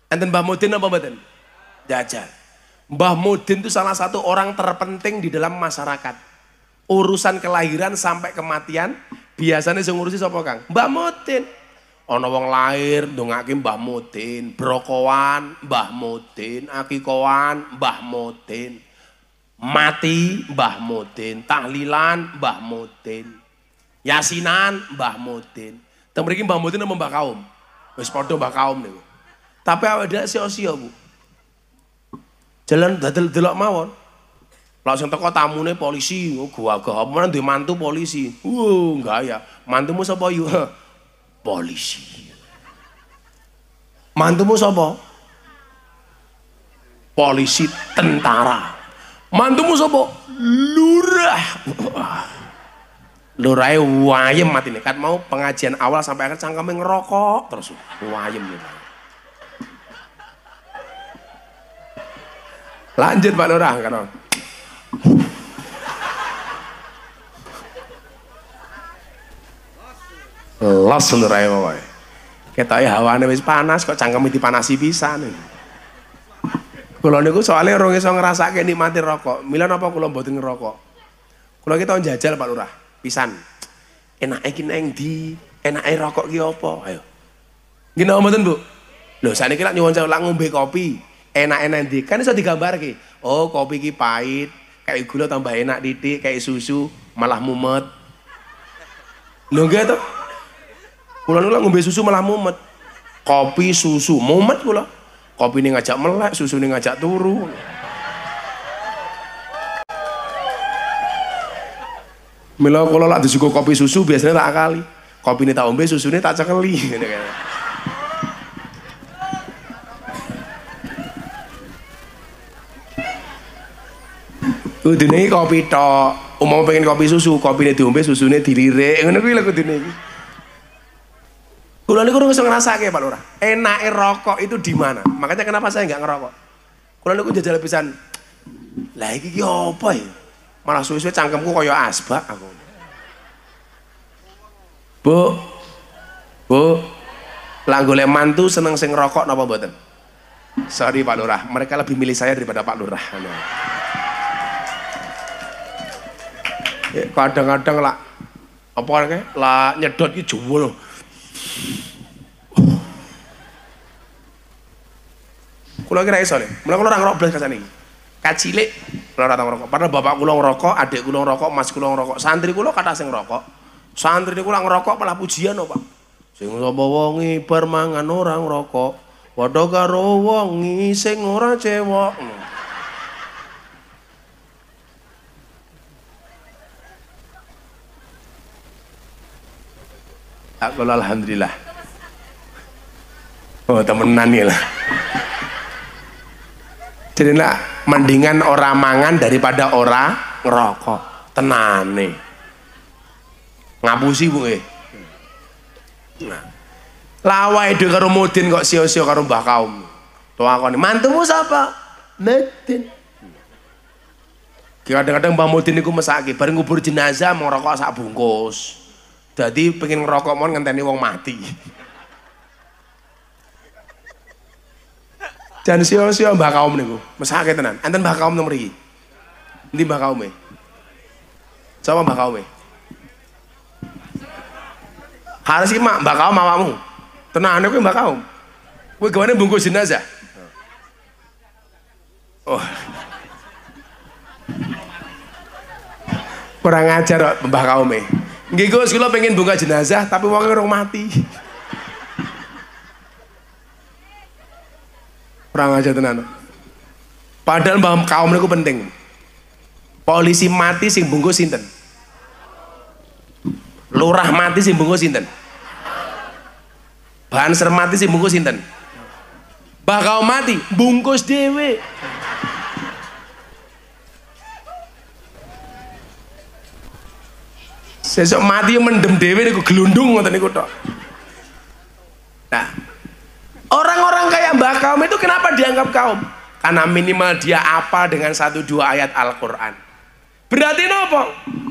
Enten Mbah Mudin napa mboten? Jajal. Mbah Mudin itu salah satu orang terpenting di dalam masyarakat. Urusan kelahiran sampai kematian Biasanya sing ngurusi sapa Kang? Mbah Mutin. Ana wong lair ndongake Mbah Mutin, brokowan Mbah Mutin, akikowan Mbah Mutin. Mati Mbah Mutin, tahlilan Mbah Mutin. Yasinan Mbah Mutin. Teng mriki Mbah Mutin apa Mbah Kaum? Wis padha Mbah Kaum niku. Tapi awake dhewe sia-sia, Bu. Jalan dadel delok mawon langsung sing teko tamune polisi, oh, gua-gua apa di mantu polisi. uh enggak ya. Mantumu siapa? yuk polisi. Mantumu siapa? Polisi tentara. Mantumu sapa? Lurah. Lurahe wayem nih, Kan mau pengajian awal sampai akhir cangkeme ngerokok terus wayem nih Lanjut Pak Lurah, kan. Los lur wae, pokoke. Ketoke hawane wis panas kok cangkeme dipanasi pisan. Kula niku soalnya orang iso ngrasake nikmati rokok. Mila napa kula mboten ngerokok? Kalau kita tau jajal Pak Lurah, pisan. Enake iki neng di, enake rokok ki apa? Ayo. gini napa mboten, Bu? Lho saniki lak nyuwun saya lak ngombe kopi. Enak-enak ndi? Kan iso digambarke. Oh, kopi ki pahit, kayak gula tambah enak titik kayak susu malah mumet lo nggih tuh pulang pulang ngombe susu malah mumet kopi susu mumet gula, kopi ini ngajak melek susu ini ngajak turu Mila kalau lagi disuguh kopi susu biasanya tak kali, Kopi ini tak ombe, susu ini tak cekeli. kudune kopi tok umum pengen kopi susu kopine diombe susune dilirik ngono kuwi lho kudune iki Kulon itu harus ngerasake Pak Lurah. Enaknya rokok itu di mana? Makanya kenapa saya nggak ngerokok? Kulon itu jajal pisan. Lah iki ki apa ya? Malah suwe-suwe cangkemku kaya asbak aku. Bu. Bu. Lah golek mantu seneng sing rokok napa mboten? Sorry Pak Lurah, mereka lebih milih saya daripada Pak Lurah. kadang-kadang lah apa orangnya lah nyedot itu jual Kalo kira iso le mula kula orang ngerokok blas kasane kacilik kula ora padahal bapak kulo ngerokok adik kulo ngerokok mas kulo ngerokok santri kulo kata sing ngerokok santri kulo ngerokok malah pujian no, Pak sing sapa wongi permangan orang rokok wadoga sing ora cewek Tak kalau alhamdulillah. Oh temenan ya lah. Jadi nak mendingan orang mangan daripada orang ngerokok. Tenane. Ngapusi bu eh. Nah. Lawai itu karo mudin kok sio-sio karo mbah kaum. nih, mantumu siapa? Mudin. Kadang-kadang Mbah Mudin iku mesake, bareng ngubur jenazah mau rokok sak bungkus. Jadi pengen ngerokok mon ngenteni wong mati. Dan sio-sio Mbah Kaum niku, mesake tenan. Enten Mbah Kaum nomor iki. Endi Mbah Kaume? Coba Mbah Kaume. Harus sih mak Mbah Kaum awakmu. Tenane kuwi Mbah Kaum. Kuwi gawane bungkus jenazah. Oh. Kurang ajar Mbah Kaume. Nggih Gus, kula pengen bunga jenazah tapi wong orang mati. Perang aja tenan. Padahal mbah kaum niku penting. Polisi mati sing bungkus sinten? Lurah mati sing bungkus sinten? Bahan sermati sing bungkus sinten? Bakal mati bungkus dewe. Sesuk mati mendem dhewe niku gelundung ngoten niku tok. Nah, orang-orang kayak Mbah Kaum itu kenapa dianggap kaum? Karena minimal dia apa dengan satu dua ayat Al-Qur'an. Berarti nopo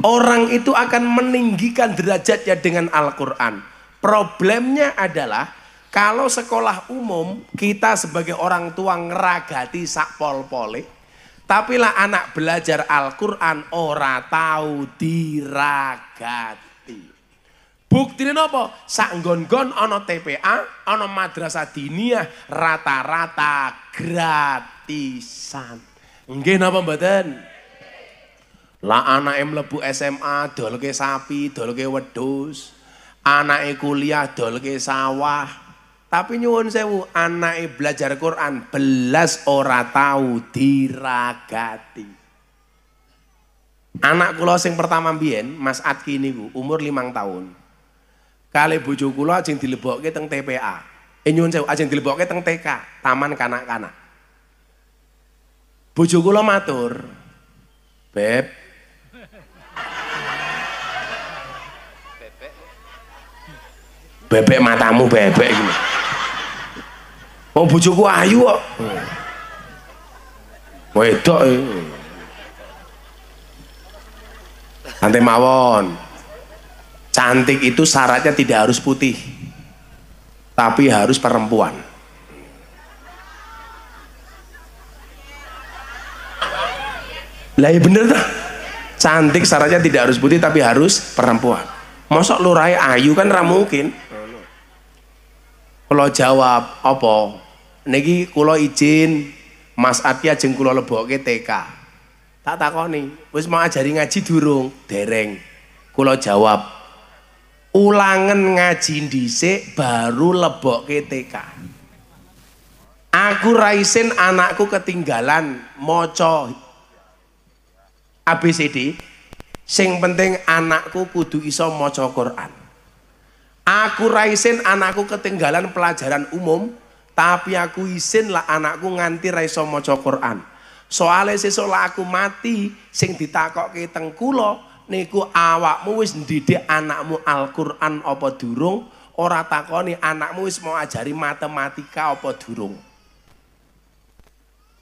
Orang itu akan meninggikan derajatnya dengan Al-Qur'an. Problemnya adalah kalau sekolah umum kita sebagai orang tua ngeragati sak pol-pole, tapi lah anak belajar Al-Quran ora tahu diragati. Bukti ini apa? Sanggon-gon ono TPA, ono madrasah diniyah rata-rata gratisan. Nggih napa mboten? Lah anake mlebu SMA dolke sapi, dolke wedhus. Anak kuliah dolke sawah. Tapi nyuwun sewu, anak belajar Quran belas ora tahu diragati. Anak kula sing pertama mbien, Mas Atki niku umur limang tahun. Kali bojo kula ajeng dilebokke teng TPA. Eh nyuwun sewu, ajeng dilebokke teng TK, Taman Kanak-kanak. Bojo kula matur, "Beb, bebek matamu bebek gitu. Wong bojoku ayu kok. Wedok e. nanti Ante mawon. Cantik itu syaratnya tidak harus putih. Tapi harus perempuan. Lah iya bener tuh. Cantik syaratnya tidak harus putih tapi harus perempuan. Mosok lurai ayu kan ra mungkin. Kula jawab, apa? Niki kula izin Mas Ati jeng kula leboke TK. Tak takoni, wis mau ajari ngaji durung? Dereng. Kula jawab, ulangan ngaji dhisik baru leboke TK. Aku raisin anakku ketinggalan maca ABCD. Sing penting anakku kudu iso co Quran. Aku raisin anakku ketinggalan pelajaran umum, tapi aku isin lah anakku nganti raiso maca Quran. Soale sesuk aku mati sing ditakokke teng kula niku awakmu wis ndidik anakmu Al-Qur'an apa durung? Ora takoni anakmu wis mau ajari matematika apa durung?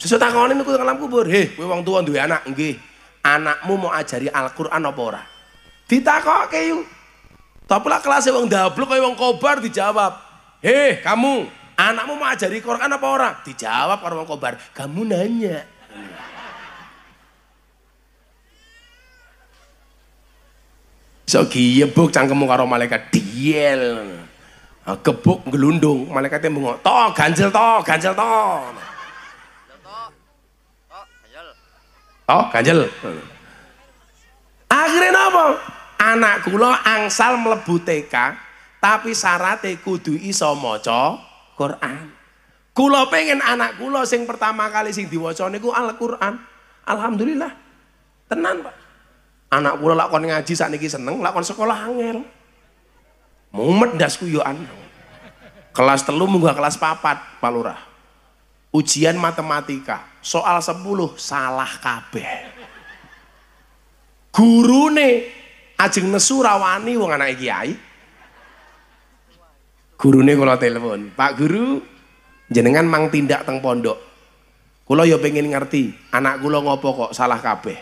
Sesuk takoni niku teng kubur, "Heh, kowe wong tuwa duwe anak?" Nggih. Anakmu mau ajari Al-Qur'an apa ora? Ditakokke yuk. Tapi lah kelasnya wong dablu kayak wong kobar dijawab. "Heh, kamu, anakmu mau ajari Quran apa orang? Dijawab karo wong kobar, "Kamu nanya." So giyebuk cangkemmu karo malaikat diel. kebuk gelundung, malaikatnya bengok, Toh ganjel toh ganjel to." Oh, ganjel. Akhirnya apa? Anak kula angsal mlebu TK, tapi syaratnya kudu iso maca Quran. Kula pengen anak kula sing pertama kali sing diwaca niku Al-Qur'an. Alhamdulillah. Tenan, Pak. Anak kula lak kon ngaji sakniki seneng, lak sekolah angel. Mumet dasku yo anak. Kelas telu munggah kelas papat, Pak Lurah. Ujian matematika, soal sepuluh salah kabeh. Gurune Ajeng nesu rawani wong anake Guru Gurune kula telepon, "Pak Guru, jenengan mang tindak teng pondok. Kula ya pengen ngerti, anak kula ngopo kok salah Guru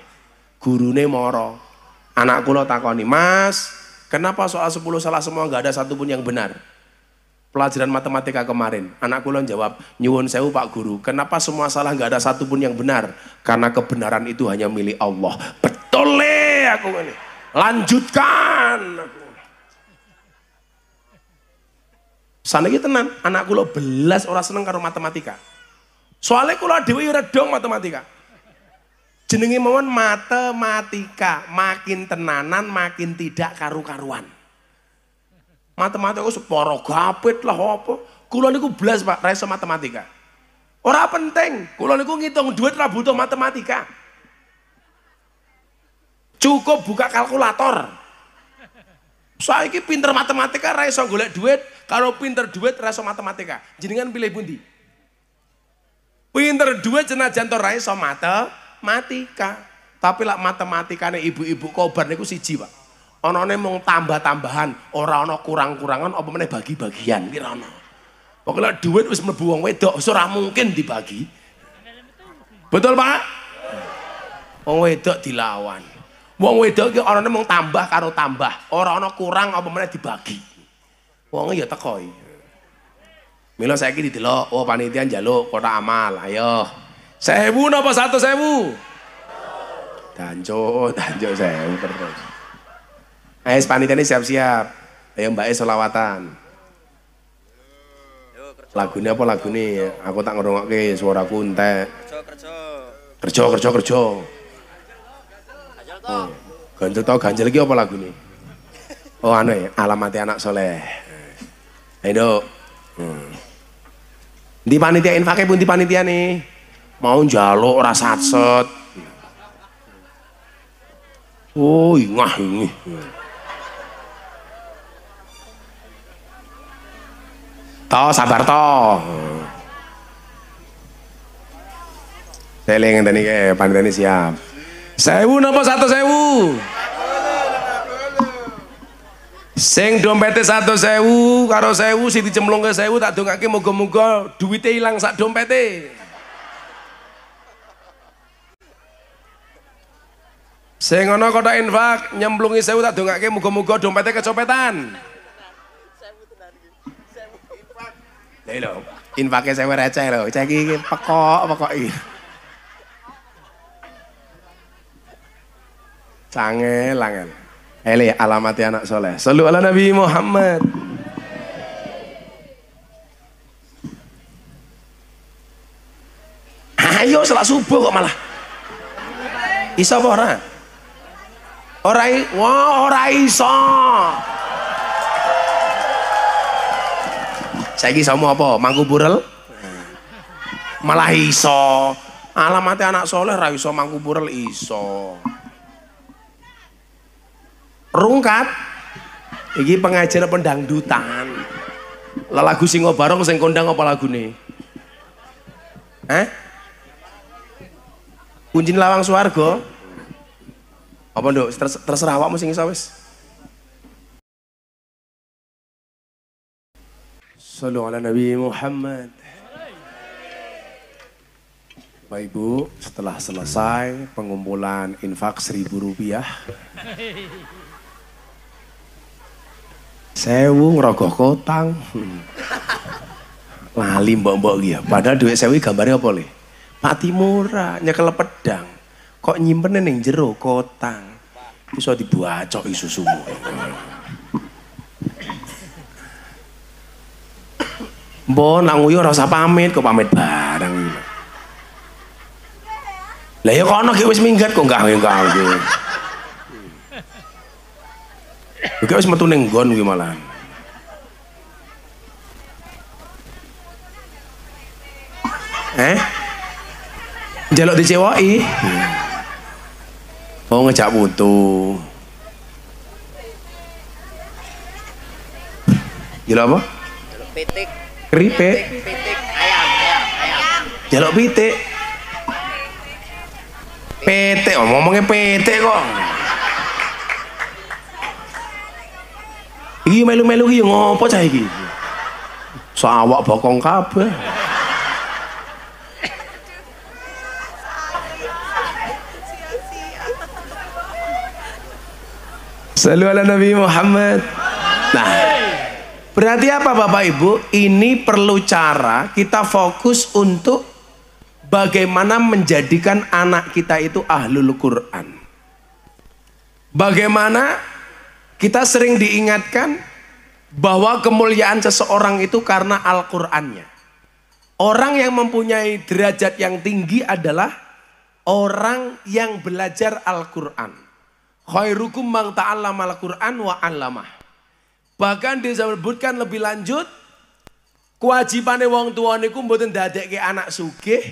Gurune moro. Anak kula takoni, "Mas, kenapa soal 10 salah semua nggak ada satupun yang benar?" pelajaran matematika kemarin. Anak kulon jawab, nyuwun sewu Pak Guru, kenapa semua salah nggak ada satupun yang benar? Karena kebenaran itu hanya milik Allah. Betul le eh, aku ini lanjutkan sana kita tenan anak kulo belas orang seneng karo matematika soalnya kulo dewi redong matematika jenengin mawon matematika makin tenanan makin tidak karu-karuan matematika sepuro gapit lah apa Kulo niku belas Pak raiso matematika orang penting kulo niku ngitung duit lah butuh matematika Cukup buka kalkulator. Saya ini pinter matematika, ra sok golek duit. Kalau pinter duit, ra iso matematika. Jenengan pilih bundi Pinter duit jenak jantor ra matematika. Tapi matematika matematikane ibu-ibu kobar niku si jiwa. Onone mau tambah-tambahan, orang-orang kurang-kurangan apa mana bagi-bagian, kira ana. pokoknya lak duit harus membuang wedok, surah mungkin dibagi. Betul, Pak? orang wedok dilawan. Wong wedok iki ana mung tambah karo tambah, ora ana kurang apa meneh dibagi. Wong ya teko iki. Mila saiki didelok, oh panitia njaluk kotak amal, ayo. Sewu napa satu sewu? Danco, danco sewu terus. Ayo panitia ini siap-siap. Ayo mbak e, selawatan. Lagu Lagunya apa lagu lagunya? Aku tak ngerungok ke suaraku entek. Kerja, kerja. Kerja, kerja, kerja. Oh. Ganjel tau ganjel lagi apa lagu nih? Oh anu ya, alamatnya anak soleh. Ayo. Hmm. Di panitia infake pun di panitia nih. Mau jaluk ora satset. Oh, ingah ini. To sabar to. Saya lihat tadi ke eh, panitia ini siap. Sewu napa satu sewu? Sing dompete satu sewu karo sewu si dicemplung ke sewu tak dongake moga-moga duwite ilang sak dompete. Sing ana kotak infak nyemplungi sewu tak dongake moga-moga dompete kecopetan. Lha lho, infake sewu receh lho. Cek iki pekok-pekok iki. Cangel, angel. Ele alamatnya anak soleh. Selalu ala Nabi Muhammad. Ayo salat subuh kok malah. Iso apa ora? Ora wow, ora iso. Saiki sama apa? Mangku burel? Malah iso. Alamatnya anak soleh ra iso mangku burel iso. Rungkat. Iki pengajian pendangdutan. Lah lagu sing bareng sing kondang apa lagune? Eh, kunci lawang suargo. Apa ndo Terserah awak sing iso wis. Sallu ala Nabi Muhammad. Bapak Ibu, setelah selesai pengumpulan infak seribu rupiah, sewu ngerogoh kotang lali mbok-mbok ya padahal duit sewu gambarnya apa le mati murah nyekel pedang kok nyimpenin yang jero kotang bisa dibuacok isu sumu Mbok nak nguyu ora usah pamit kok pamit bareng. Lah ya kok ana ki wis minggat kok enggak enggak. enggak. Juga wis metu ning nggon kuwi malah. Eh? Jaluk dicewoki. Oh ngejak foto. Jaluk apa? Jaluk pitik. Keripik. Pitik, ayam, ayam, ayam. Jaluk pitik. PT, ngomongnya PT kok. Iki melu-melu iki ngopo cah iki? Sawak bokong kabeh. Salu ala Nabi Muhammad. Nah, berarti apa Bapak Ibu? Ini perlu cara kita fokus untuk bagaimana menjadikan anak kita itu ahlul Quran. Bagaimana kita sering diingatkan bahwa kemuliaan seseorang itu karena Al-Qur'annya. Orang yang mempunyai derajat yang tinggi adalah orang yang belajar Al-Qur'an. Khairukum mang ta'allama Al-Qur'an wa 'allamah. Bahkan disebutkan lebih lanjut kewajibane wong tua niku mboten dadekke anak sugih,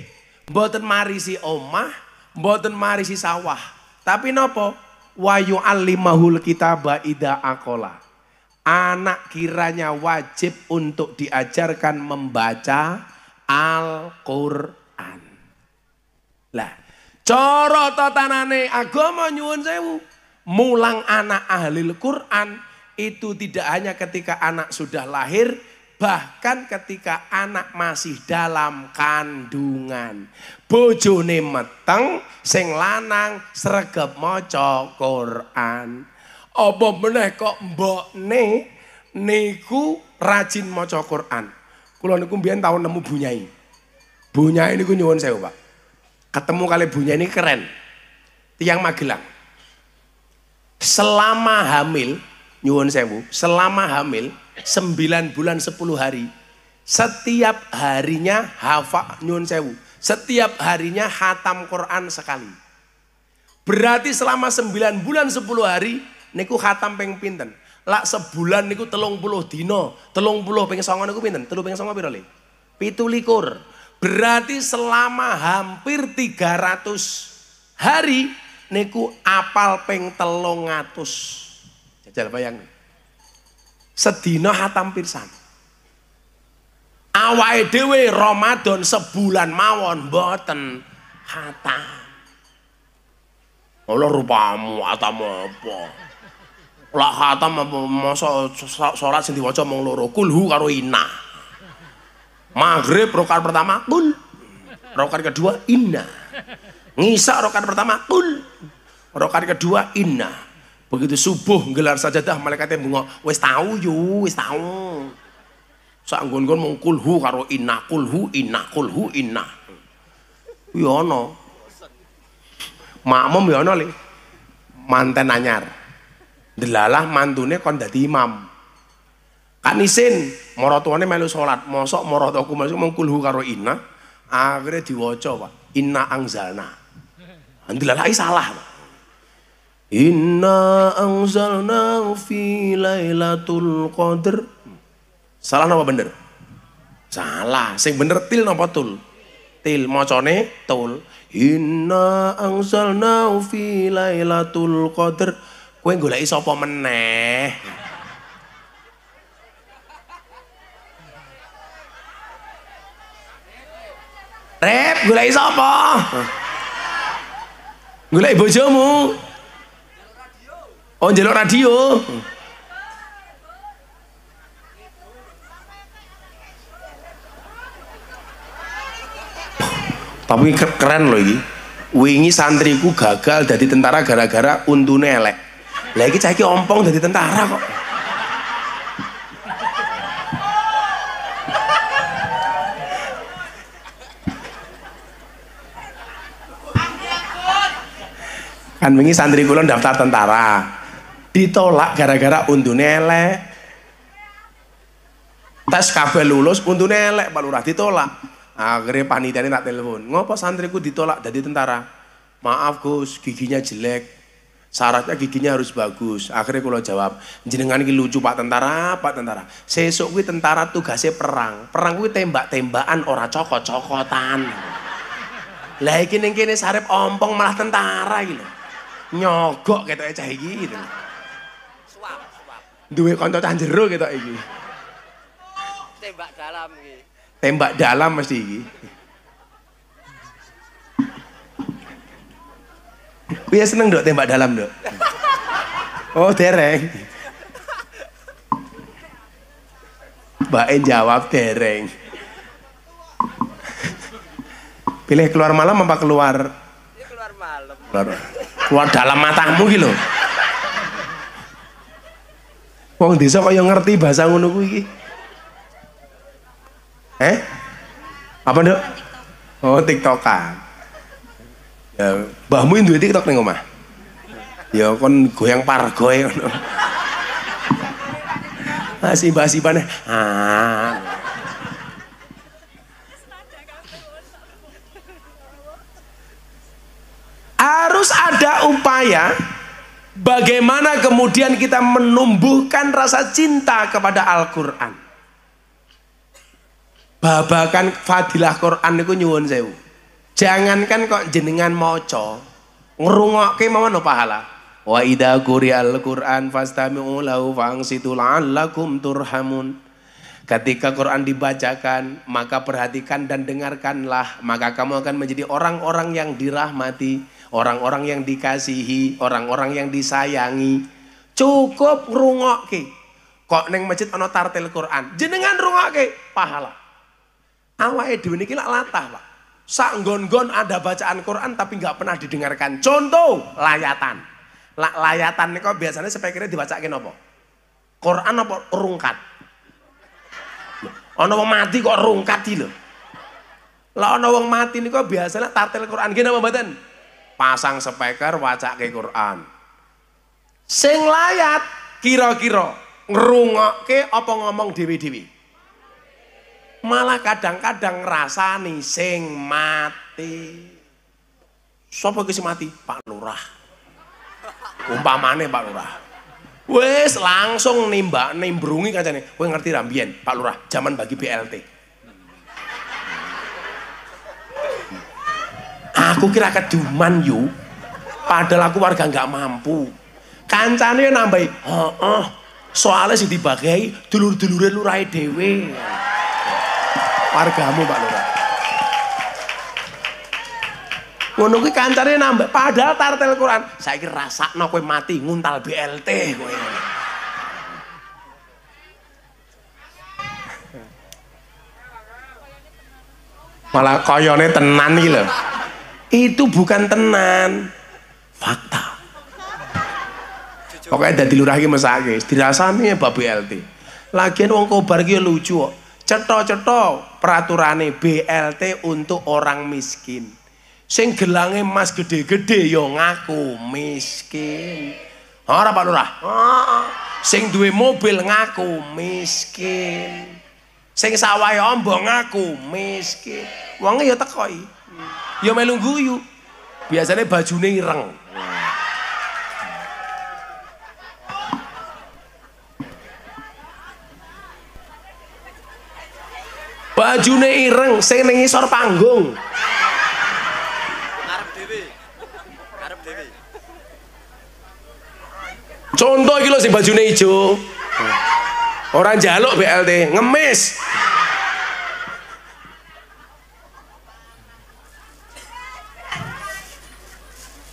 mboten marisi omah, mboten marisi sawah. Tapi nopo? wayu alimahul kita ba’ida akola. Anak kiranya wajib untuk diajarkan membaca Al-Qur'an. Lah, coro tatanane agama nyuwun sewu, mulang anak ahli Al-Qur'an itu tidak hanya ketika anak sudah lahir Bahkan ketika anak masih dalam kandungan. Bojone meteng, sing lanang sregep moco Quran. Apa meneh kok mbokne niku rajin moco Quran. Kula niku biar tau nemu bunyai. Bunyai niku nyuwun saya Pak. Ketemu kali bunyai ini keren. Tiang Magelang. Selama hamil, nyuwun sewu, selama hamil 9 bulan 10 hari. Setiap harinya hafa nyun sewu. Setiap harinya hatam Quran sekali. Berarti selama 9 bulan 10 hari niku hatam ping pinten? Lak sebulan niku telung puluh dino, telung puluh ping songo niku pinten? Telung ping songo pitulikur le? Berarti selama hampir 300 hari niku apal ping telung atus. Jajal bayang nih. Sedina hatam pirsan awai dewe Ramadan sebulan mawon boten hatam. Allah rupamu hatam apa? Lah hatam apa masa sholat sing wajah mung kulhu karo inna. Maghrib rokan pertama kul. Rokan kedua inna. ngisak rokan pertama kul. Rokan kedua inna. Begitu subuh gelar dah malaikatnya bengok, wes tahu yu, wes tahu. Sak nggon-nggon karo inna kulhu inna kulhu inna. yono Makmum yono ana le. Manten anyar. Delalah mantune kon dadi imam. Kan isin, moro melu salat, mosok morotoku aku masuk mengkulhu karo inna, akhirnya diwaca, Pak. Inna angzalna. Delalah salah, Pak. Inna angzalna fi lailatul qadr. Salah napa bener? Salah. Sing bener til napa tul? Til macane tul. Inna angzalna fi lailatul qadr. Kowe golek sapa meneh? Rep, gulai sapa? Gulai bojomu. Oh, jelok radio. Tapi keren loh ini. Wingi santriku gagal jadi tentara gara-gara untune elek. Lagi cahki ompong jadi tentara kok. Kan wingi santri kula daftar tentara ditolak gara-gara undu nele tes kafe lulus undune elek Pak Lurah ditolak akhirnya panitia ini tak telepon ngopo santriku ditolak jadi tentara maaf Gus giginya jelek syaratnya giginya harus bagus akhirnya kalau jawab jenengan ini lucu pak tentara pak tentara sesok gue tentara tugasnya perang perang gue tembak-tembakan orang cokot-cokotan lagi iki ning sarip ompong malah tentara gitu nyogok ketok cah gitu duwe kanca cah jero ketok iki. Tembak dalam iki. Tembak dalam mesti iki. Kuwi ya seneng nduk tembak dalam nduk. Oh, dereng. Mbak e jawab dereng. Pilih keluar malam apa keluar? Keluar malam. Keluar, keluar dalam matamu gitu loh. Wong desa yang ngerti bahasa ngono kuwi iki. Eh? Apa, Dok? Oh, TikTokan. Ya, mbahmu duwe TikTok ning omah. Ya kon goyang pargoe ngono. Masih ah, basi paneh. Ah. Harus ada upaya Bagaimana kemudian kita menumbuhkan rasa cinta kepada Al-Quran. Babakan fadilah Quran itu nyuwun sewu. Jangankan kok jenengan moco, ngerungok, ngerungokke no pahala. Wa kuri al Qur'an fastami'u lahu fangsitu la'allakum turhamun. Ketika Quran dibacakan, maka perhatikan dan dengarkanlah, maka kamu akan menjadi orang-orang yang dirahmati orang-orang yang dikasihi, orang-orang yang disayangi. Cukup rungokke. Kok neng masjid ono tartil Quran, jenengan rungokke pahala. Awake dhewe niki lak latah, Pak. Sanggon-gon ada bacaan Quran tapi nggak pernah didengarkan. Contoh layatan. Lak layatan niku biasanya sepekire dibacake nopo? Quran apa rungkat? Ana wong mati kok rungkat iki lho. Lah ana wong mati niku biasanya tartil Quran gini apa mboten? pasang speaker wacak ke Quran sing layat kira-kira ke apa ngomong dewi-dewi malah kadang-kadang nih sing mati sapa kisi mati Pak Lurah umpamane Pak Lurah wes langsung nimbak nimbrungi kacanya, gue ngerti rambien Pak Lurah zaman bagi BLT Aku kira keduman yuk. Padahal aku warga nggak mampu. Kancane nambahi, Oh, oh. Soalnya sih dibagi dulur-dulure lurahe dhewe. Wargamu Pak Lurah. Ngono kuwi kancane nambah padahal tartel Quran. Saiki rasakno kowe mati nguntal BLT kowe. Malah koyone tenan iki lho. Itu bukan tenan. Fakta. Pokoknya dari lurah ini mesake, dirasani ya babi LT. Lagian wong kobar ini ya lucu kok. Cetok-cetok BLT untuk orang miskin. Sing gelangnya emas gede-gede yo ya ngaku miskin. Ora Pak Lurah. Sing duwe mobil ngaku miskin. Sing sawahe ombo ngaku miskin. Wonge ya tekoi ya melu guyu. Biasanya bajune ireng. Bajune ireng sing ning isor panggung. Contoh iki lho sing bajune ijo. Orang jaluk BLT, ngemis.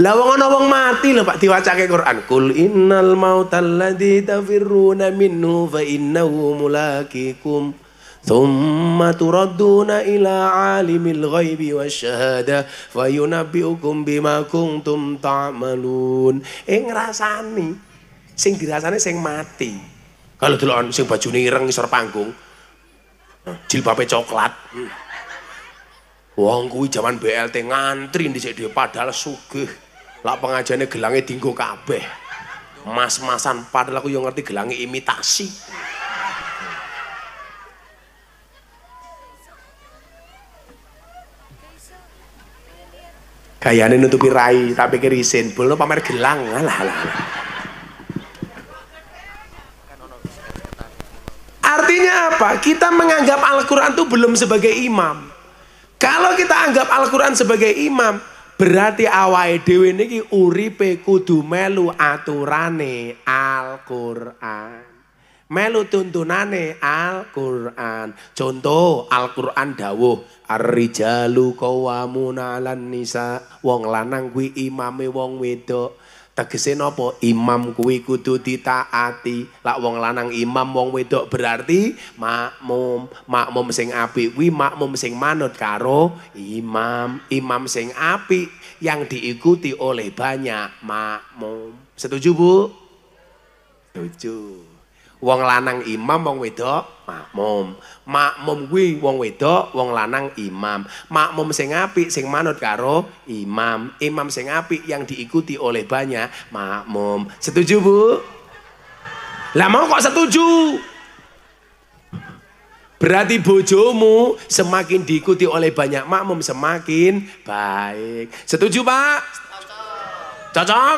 Lah wong ana wong mati lho Pak diwacake Quran. Kul innal mautal ladzi tafirruna minhu fa innahu mulaqikum. ثم تردون إلى عالم الغيب fa فينبئكم بما كنتم ta'malun. eh ngrasani sing dirasane sing mati kalau delokan sing bajune ireng isor panggung jilbabe coklat hmm. Wong kuwi jaman BLT ngantri dhisik dhewe padahal sugih. Lah pengajane gelange dinggo kabeh. Mas-masan padahal aku yo ngerti gelange imitasi. Kayane nutupi rai, tak pikir isin. bolo pamer gelang. Alah alah. Artinya apa? Kita menganggap Al-Quran itu belum sebagai imam. Kalau kita anggap Al-Quran sebagai imam, berarti awal dewi niki uripe kudu melu aturane Al-Quran. Melu tuntunane Al-Quran. Contoh Al-Quran dawuh. Ar-rijalu kawamun nisa. Wong lanang kuwi imame wong wedok. Tegese napa? Imam kuwi kudu ditaati. Lak wong lanang imam, wong wedok berarti makmum. Makmum sing api, kuwi makmum sing manut karo imam. Imam sing api yang diikuti oleh banyak makmum. Setuju, Bu? Setuju wong lanang imam wong wedok makmum makmum kuwi wong wedok wong lanang imam makmum sing apik sing manut karo imam imam sing apik yang diikuti oleh banyak makmum setuju Bu Lah mau kok setuju Berarti bojomu semakin diikuti oleh banyak makmum semakin baik. Setuju, Pak? Cocok. Cocok?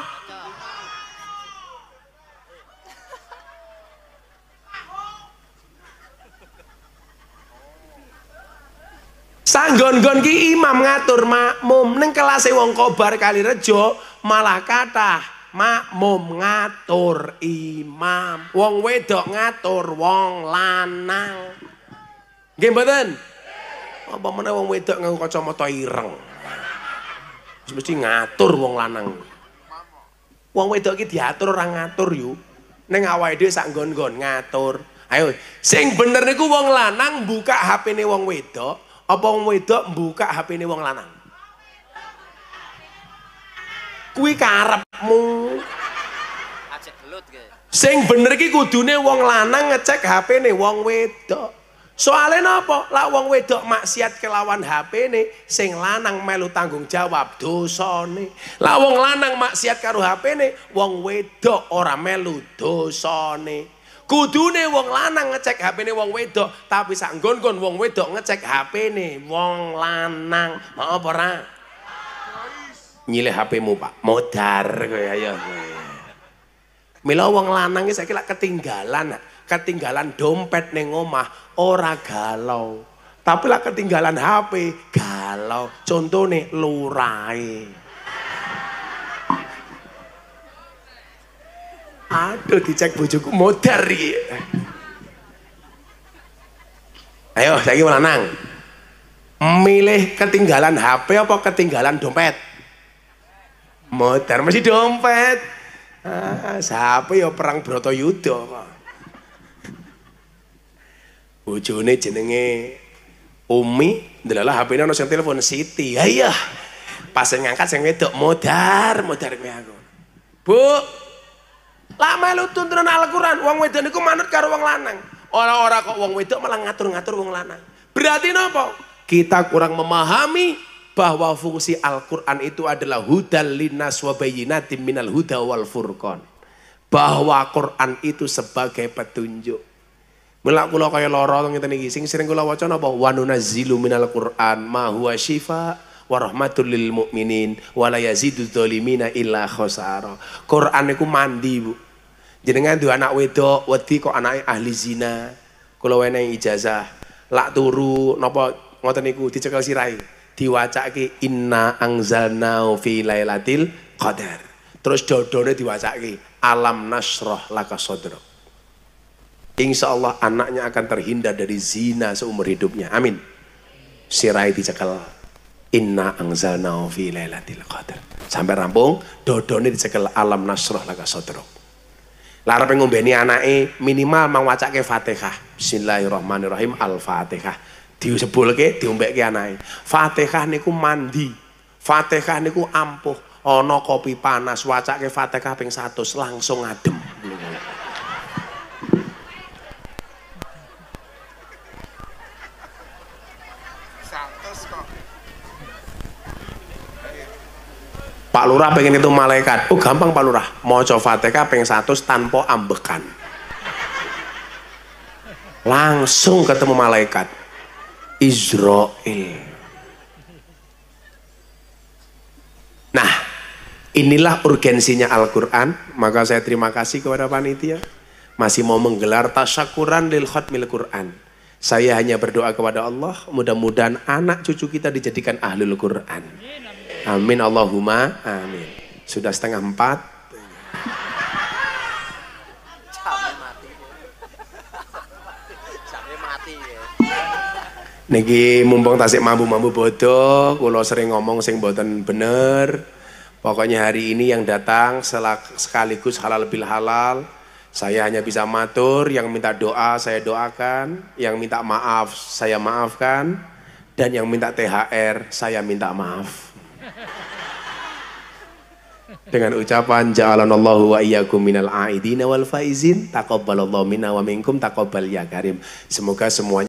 Sanggon-gon ki imam ngatur makmum ning kelase wong kobar kali rejo malah kata makmum ngatur imam. Wong wedok ngatur wong lanang. Nggih mboten? Apa mana wong wedok nganggo kacamata ireng. Mesti ngatur wong lanang. Wong wedok ki diatur orang ngatur yuk neng awal dia sak gon ngatur. Ayo, sing bener niku wong lanang buka hp nih wong wedok, apa wong wedok buka HP ini wong lanang kuwi karepmu sing bener iki kudune wong lanang ngecek HP ini wong wedok soalnya napa lah wong wedok maksiat kelawan HP ini sing lanang melu tanggung jawab dosane lah wong lanang maksiat karo HP ini wong wedok ora melu dosane Kudune wong lanang ngecek hp nih wong wedok, tapi sak nggon wong wedok ngecek hp nih wong lanang. Mau apa ora? Nyilih HP-mu, Pak. Modar kowe ayo. Ya, ya, ya. Mila wong lanang iki saya kira ketinggalan, ketinggalan dompet neng omah ora galau. Tapi lah ketinggalan HP galau. nih Lurai. Aduh dicek bojoku modar iki. Ayo saiki lanang. Milih ketinggalan HP apa ketinggalan dompet? Modar mesti dompet. Ah, siapa ya perang Broto Yudo kok. Bojone jenenge Umi, ndelalah HP-ne ono sing telepon Siti. Ayah. iya. Pas ngangkat sing wedok modar, modar aku. Bu, Lama lu tuntunan Al-Quran, wong wedok niku manut karo wong lanang. Orang-orang kok wong wedok malah ngatur-ngatur wong lanang. Berarti nopo? Kita kurang memahami bahwa fungsi Al-Quran itu adalah hudal linas wa bayyinatin minal huda wal furqan. Bahwa Quran itu sebagai petunjuk. Mula kula kaya lara ngeten iki sing sering kula waca napa wa nunazzilu minal Qur'an ma huwa syifa wa rahmatul lil mu'minin wa la illa khosara. Quran iku mandi, Bu jenengan dua anak wedok wedi kok anaknya ahli zina kalau wenehi ijazah lak turu nopo ngoten iku dicekel sirai diwacake inna angzalna fi lailatil qadar terus dodone diwacake alam nasroh laka sodro Insya Allah anaknya akan terhindar dari zina seumur hidupnya. Amin. Sirai dicekel. Inna angzalna fi lailatil qadar. Sampai rampung, dodone dicekel alam nasroh laka sodro ini ngombeni anake minimal mang wacake Fatihah. Bismillahirrahmanirrahim Al-Fatihah. ke, Disebulke diombeke anake. Fatihah niku mandi. Fatihah niku ampuh. no kopi panas ke Fatihah ping satu langsung adem. Pak Lurah pengen itu malaikat. Oh gampang Pak Lurah, mau coba TK pengen satu tanpa ambekan. Langsung ketemu malaikat. Israel. Nah, inilah urgensinya Al-Quran. Maka saya terima kasih kepada panitia. Masih mau menggelar tasyakuran lil khatmil Quran. Saya hanya berdoa kepada Allah, mudah-mudahan anak cucu kita dijadikan ahlul Quran. Amin Allahumma amin. Sudah setengah empat. Ya. Niki mumpung tasik mambu-mambu bodoh, kalau sering ngomong sing boten bener. Pokoknya hari ini yang datang selak, sekaligus halal lebih halal. Saya hanya bisa matur, yang minta doa saya doakan, yang minta maaf saya maafkan, dan yang minta THR saya minta maaf dengan ucapan ja'alanallahu wa iyyakum minal aidin wal faizin taqabbalallahu minna wa minkum taqabbal ya karim semoga semuanya